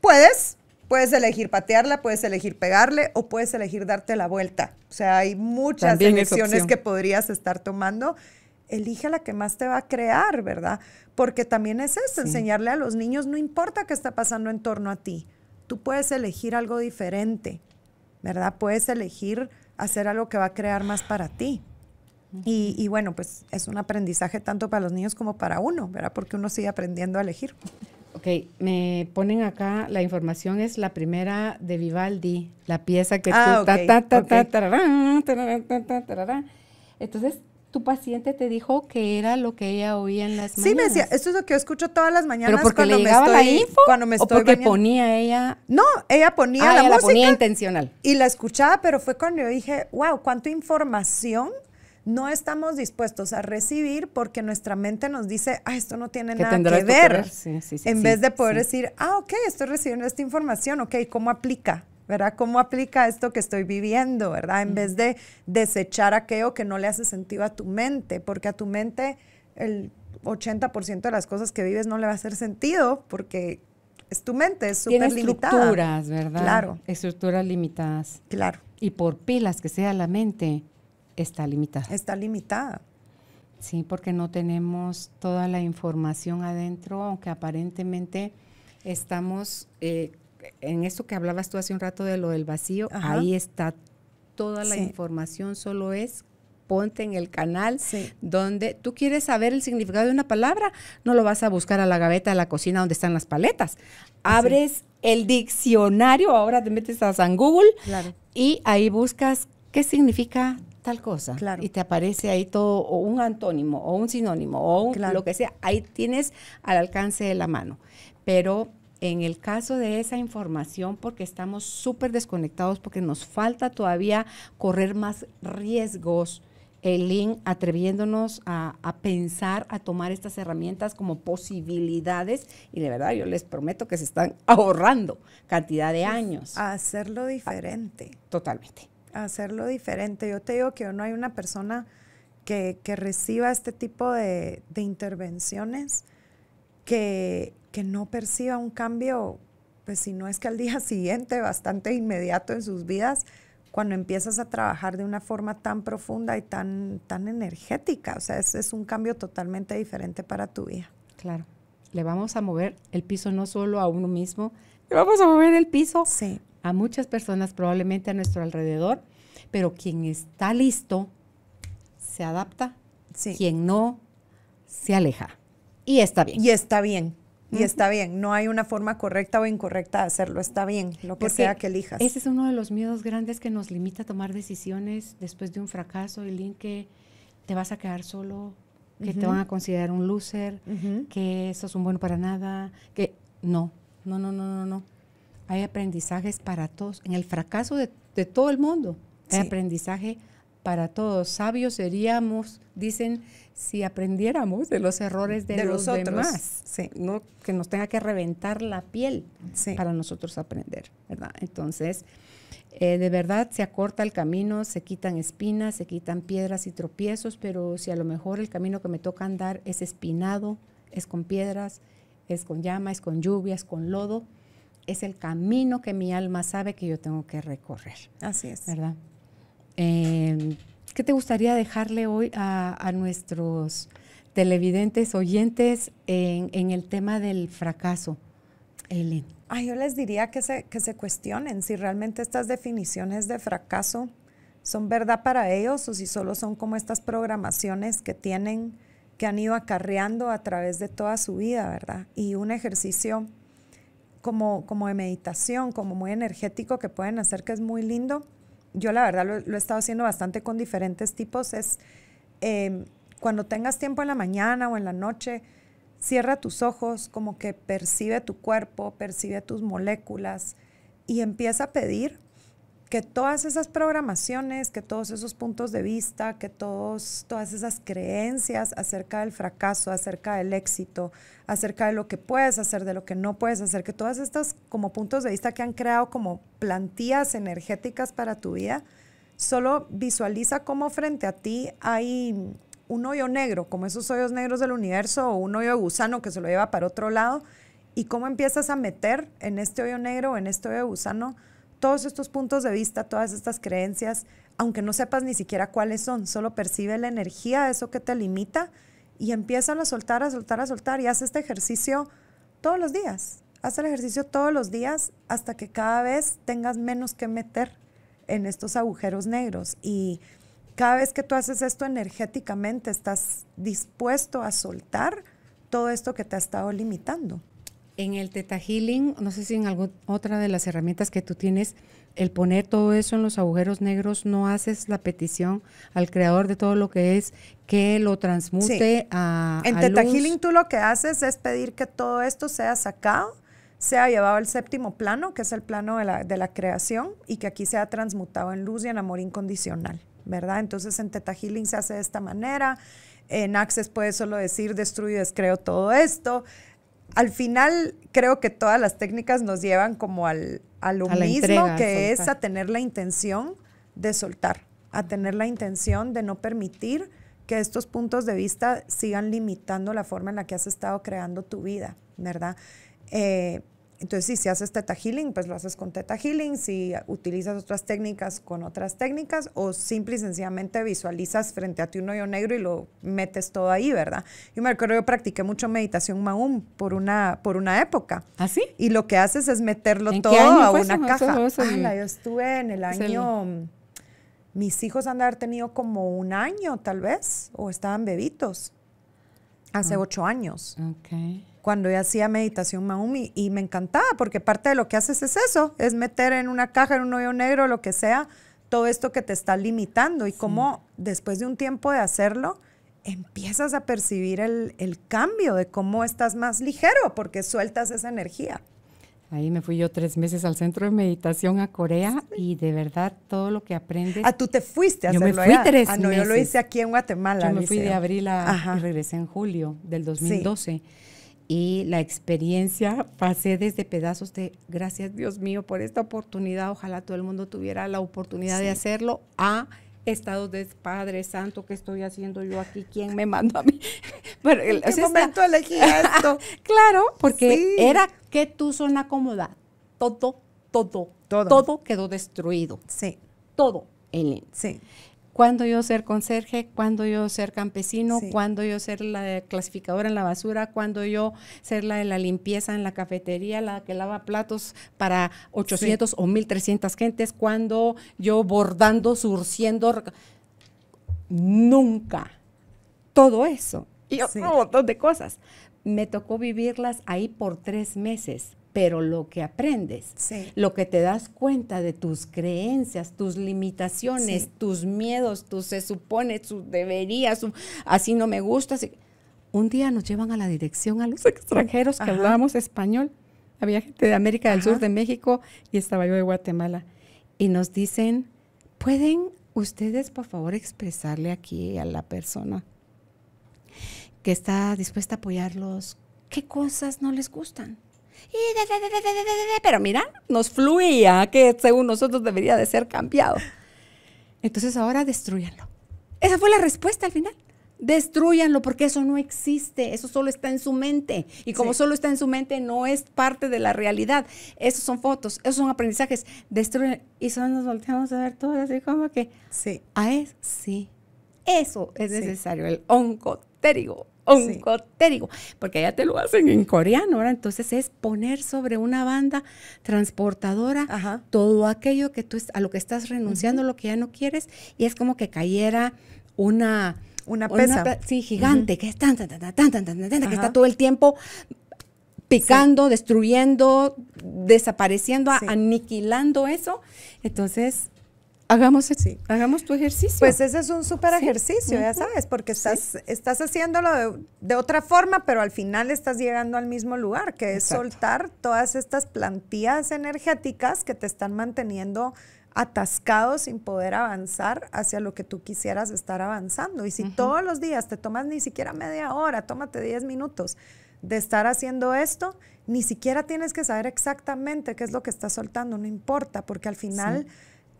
Puedes, puedes elegir patearla, puedes elegir pegarle o puedes elegir darte la vuelta. O sea, hay muchas decisiones que podrías estar tomando elige la que más te va a crear, ¿verdad? Porque también es eso, enseñarle a los niños, no importa qué está pasando en torno a ti, tú puedes elegir algo diferente, ¿verdad? Puedes elegir hacer algo que va a crear más para ti. Y, bueno, pues es un aprendizaje tanto para los niños como para uno, ¿verdad? Porque uno sigue aprendiendo a elegir. Ok, me ponen acá, la información es la primera de Vivaldi, la pieza que Entonces, tu paciente te dijo que era lo que ella oía en las mañanas. Sí, me decía, esto es lo que yo escucho todas las mañanas ¿Pero porque cuando, llegaba me la info, ¿O porque ponía ella? No, ella ponía ah, la música. La ponía intencional. Y la escuchaba, pero fue cuando yo dije, wow, cuánta información no estamos dispuestos a recibir porque nuestra mente nos dice, ah, esto no tiene nada que ver. en vez de poder decir, ah, ok, estoy recibiendo esta información, ok, ¿cómo aplica? ¿Verdad? ¿Cómo aplica esto que estoy viviendo? ¿Verdad? En vez de desechar aquello que no le hace sentido a tu mente, porque a tu mente el 80% de las cosas que vives no le va a hacer sentido porque es tu mente, es súper limitada. Estructuras, ¿verdad? Claro. Estructuras limitadas. Claro. Y por pilas que sea la mente, Está limitada. Está limitada. Sí, porque no tenemos toda la información adentro, aunque aparentemente estamos, eh, en esto que hablabas tú hace un rato de lo del vacío, ahí está toda la información, solo es ponte en el canal donde tú quieres saber el significado de una palabra, no lo vas a buscar a la gaveta de la cocina donde están las paletas. Abres el diccionario, ahora te metes a San Google y ahí buscas qué significa tal cosa. Y te aparece ahí todo, o un antónimo, o un sinónimo, o lo que sea. Ahí tienes al alcance de la mano. Pero en el caso de esa información, porque estamos súper desconectados, porque nos falta todavía correr más riesgos, el link atreviéndonos a, a, pensar, a tomar estas herramientas como posibilidades, y de verdad yo les prometo que se están ahorrando cantidad de años. A hacerlo diferente. Totalmente hacerlo diferente. Yo te digo que no hay una persona que, reciba este tipo de, intervenciones que, que, no perciba un cambio, pues si no es que al día <laughs> siguiente, bastante inmediato en sus vidas, cuando empiezas a trabajar de una forma tan profunda y tan, tan energética. O sea, es, es un cambio totalmente diferente para tu vida. Claro. Le vamos a mover el piso no solo a uno mismo, le vamos a mover el piso sí a muchas personas probablemente a nuestro alrededor, pero quien está listo se adapta, quien no se aleja. Y está bien. Y está bien. Y está bien, no hay una forma correcta o incorrecta de hacerlo, está bien, lo que pues sea que elijas. Ese es uno de los miedos grandes que nos limita a tomar decisiones después de un fracaso, el link que te vas a quedar solo, que te van a considerar un loser, que eso que sos un bueno para nada, que no, no, no, no, no, no hay aprendizajes para todos. En el fracaso de, todo el mundo hay aprendizaje para todos. Sabios seríamos, dicen, si aprendiéramos de los errores de, los, demás. No que nos tenga que reventar la piel para nosotros aprender, ¿verdad? Entonces, eh, de verdad se acorta el camino, se quitan espinas, se quitan piedras y tropiezos, pero si a lo mejor el camino que me toca andar es espinado, es con piedras, es con llamas, es con lluvias, con lodo, es el camino que mi alma sabe que yo tengo que recorrer. Así es. ¿Verdad? Em, ¿Qué te gustaría dejarle hoy a, nuestros televidentes, oyentes en, el tema del fracaso, Ay, yo les diría que se, que se cuestionen si realmente estas definiciones de fracaso son verdad para ellos o si solo son como estas programaciones que tienen, que han ido acarreando a través de toda su vida, ¿verdad? Y un ejercicio como, de meditación, como muy energético que pueden hacer, que es muy lindo. Yo la verdad lo, he estado haciendo bastante con diferentes tipos. Es em, cuando tengas tiempo en la mañana o en la noche, cierra tus ojos, como que percibe tu cuerpo, percibe tus moléculas y empieza a pedir que todas esas programaciones, que todos esos puntos de vista, que todos, todas esas creencias acerca del fracaso, acerca del éxito, acerca de lo que puedes hacer, de lo que no puedes hacer, que todas estas como puntos de vista que han creado como plantillas energéticas para tu vida, solo visualiza cómo frente a ti hay un hoyo negro, como esos hoyos negros del universo o un hoyo de gusano que se lo lleva para otro lado, y cómo empiezas a meter en este hoyo negro, en este hoyo de gusano, todos estos puntos de vista, todas estas creencias, aunque no sepas ni siquiera cuáles son, solo percibe la energía eso que te limita y empieza a soltar, a soltar, a soltar y haz este ejercicio todos los días. Haz el ejercicio todos los días hasta que cada vez tengas menos que meter en estos agujeros negros y cada vez que tú haces esto energéticamente estás dispuesto a soltar todo esto que te ha estado limitando. En el Teta Healing, no sé si en alguna otra de las herramientas que tú tienes, el poner todo eso en los agujeros negros, no haces la petición al creador de todo lo que es que lo transmute a. En Healing, tú lo que haces es pedir que todo esto sea sacado sea llevado al séptimo plano, que es el plano de la, de la, creación, y que aquí sea transmutado en luz y en amor incondicional, ¿verdad? Entonces en Teta Healing se hace de esta manera, en Access puedes solo decir destruyo y descreo todo esto, al final creo que todas las técnicas nos llevan como al, a lo mismo, que es a tener la intención de soltar, a tener la intención de no permitir que estos puntos de vista sigan limitando la forma en la que has estado creando tu vida, ¿verdad? Eh, entonces, si, haces teta healing, pues lo haces con teta healing. Si utilizas otras técnicas, con otras técnicas. O simple y sencillamente visualizas frente a ti un hoyo negro y lo metes todo ahí, ¿verdad? Yo me acuerdo, yo practiqué mucho meditación maum por una, por una época. ¿Ah, sí? Y lo que haces es meterlo todo a una caja. yo estuve en el año... Mis hijos han de haber tenido como un año, tal vez, o estaban bebitos. Hace ah. ocho años. ok cuando yo hacía meditación Maumi y me encantaba porque parte de lo que haces es eso, es meter en una caja, en un hoyo negro, lo que sea, todo esto que te está limitando y cómo después de un tiempo de hacerlo, empiezas a percibir el, cambio de cómo estás más ligero porque sueltas esa energía. Ahí me fui yo tres meses al centro de meditación a Corea y de verdad todo lo que aprendes. Ah, tú te fuiste a yo hacerlo. Yo me fui tres ah, no, Yo lo hice aquí en Guatemala. Yo me fui de abril a, y regresé en julio del 2012. Sí y la experiencia pasé desde pedazos de gracias Dios mío por esta oportunidad, ojalá todo el mundo tuviera la oportunidad de hacerlo, a estados de Padre Santo, que estoy haciendo yo aquí? ¿Quién me mandó a mí? Pero, <laughs> ¿En qué momento elegí esto? <laughs> claro, porque era que tú son cómoda, todo, todo, todo, todo quedó destruido. Sí. Todo, Ellen. Sí cuándo yo ser conserje, cuándo yo ser campesino, cuando cuándo yo ser la clasificadora en la basura, cuándo yo ser la de la limpieza en la cafetería, la que lava platos para 800 o 1300 gentes, cuándo yo bordando, surciendo, nunca. Todo eso y un montón de cosas. Me tocó vivirlas ahí por tres meses pero lo que aprendes, lo que te das cuenta de tus creencias, tus limitaciones, tus miedos, tus se supone, tus deberías, así no me gusta. Un día nos llevan a la dirección a los extranjeros que hablamos hablábamos español. Había gente de América del Sur, de México y estaba yo de Guatemala. Y nos dicen, ¿pueden ustedes por favor expresarle aquí a la persona que está dispuesta a apoyarlos qué cosas no les gustan? Pero mira, nos fluía que según nosotros debería de ser cambiado. Entonces ahora destruyanlo. Esa fue la respuesta al final. Destruyanlo porque eso no existe, eso solo está en su mente. Y como solo está en su mente, no es parte de la realidad. Esos son fotos, esos son aprendizajes. Destruyen. Y solo nos volteamos a ver todo así como que. Sí. A ah, es, sí. Eso es necesario, el oncotérigo. Un digo porque allá te lo hacen en coreano, ¿verdad? Entonces es poner sobre una banda transportadora todo aquello que tú a lo que estás renunciando, lo que ya no quieres, y es como que cayera una una pesa, sí, gigante, que tan tan está todo el tiempo picando, destruyendo, desapareciendo, aniquilando eso. Entonces, Hagamos, sí, hagamos tu ejercicio. Pues ese es un súper ejercicio, ya sabes, porque estás, estás haciéndolo de, otra forma, pero al final estás llegando al mismo lugar, que es soltar todas estas plantillas energéticas que te están manteniendo atascado sin poder avanzar hacia lo que tú quisieras estar avanzando. Y si todos los días te tomas ni siquiera media hora, tómate 10 minutos de estar haciendo esto, ni siquiera tienes que saber exactamente qué es lo que estás soltando, no importa, porque al final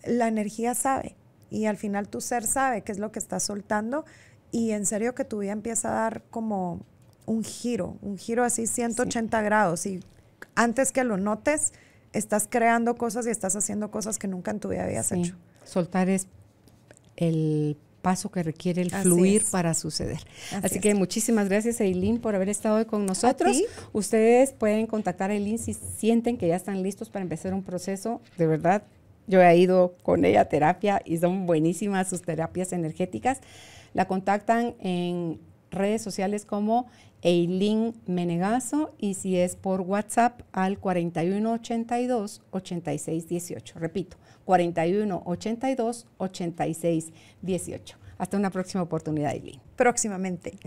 la energía sabe y al final tu ser sabe qué es lo que estás soltando y en serio que tu vida empieza a dar como un giro, un giro así 180 grados y antes que lo notes estás creando cosas y estás haciendo cosas que nunca en tu vida habías hecho. Soltar es el paso que requiere el fluir para suceder. Así, que muchísimas gracias, Eileen, por haber estado hoy con nosotros. Ustedes pueden contactar a Eileen si sienten que ya están listos para empezar un proceso de verdad yo he ido con ella a terapia y son buenísimas sus terapias energéticas. La contactan en redes sociales como Eileen Menegazo y si es por WhatsApp al 4182-8618. Repito, 4182-8618. Hasta una próxima oportunidad, Eileen. Próximamente. <laughs>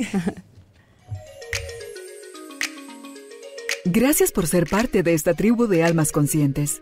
Gracias por ser parte de esta tribu de almas conscientes.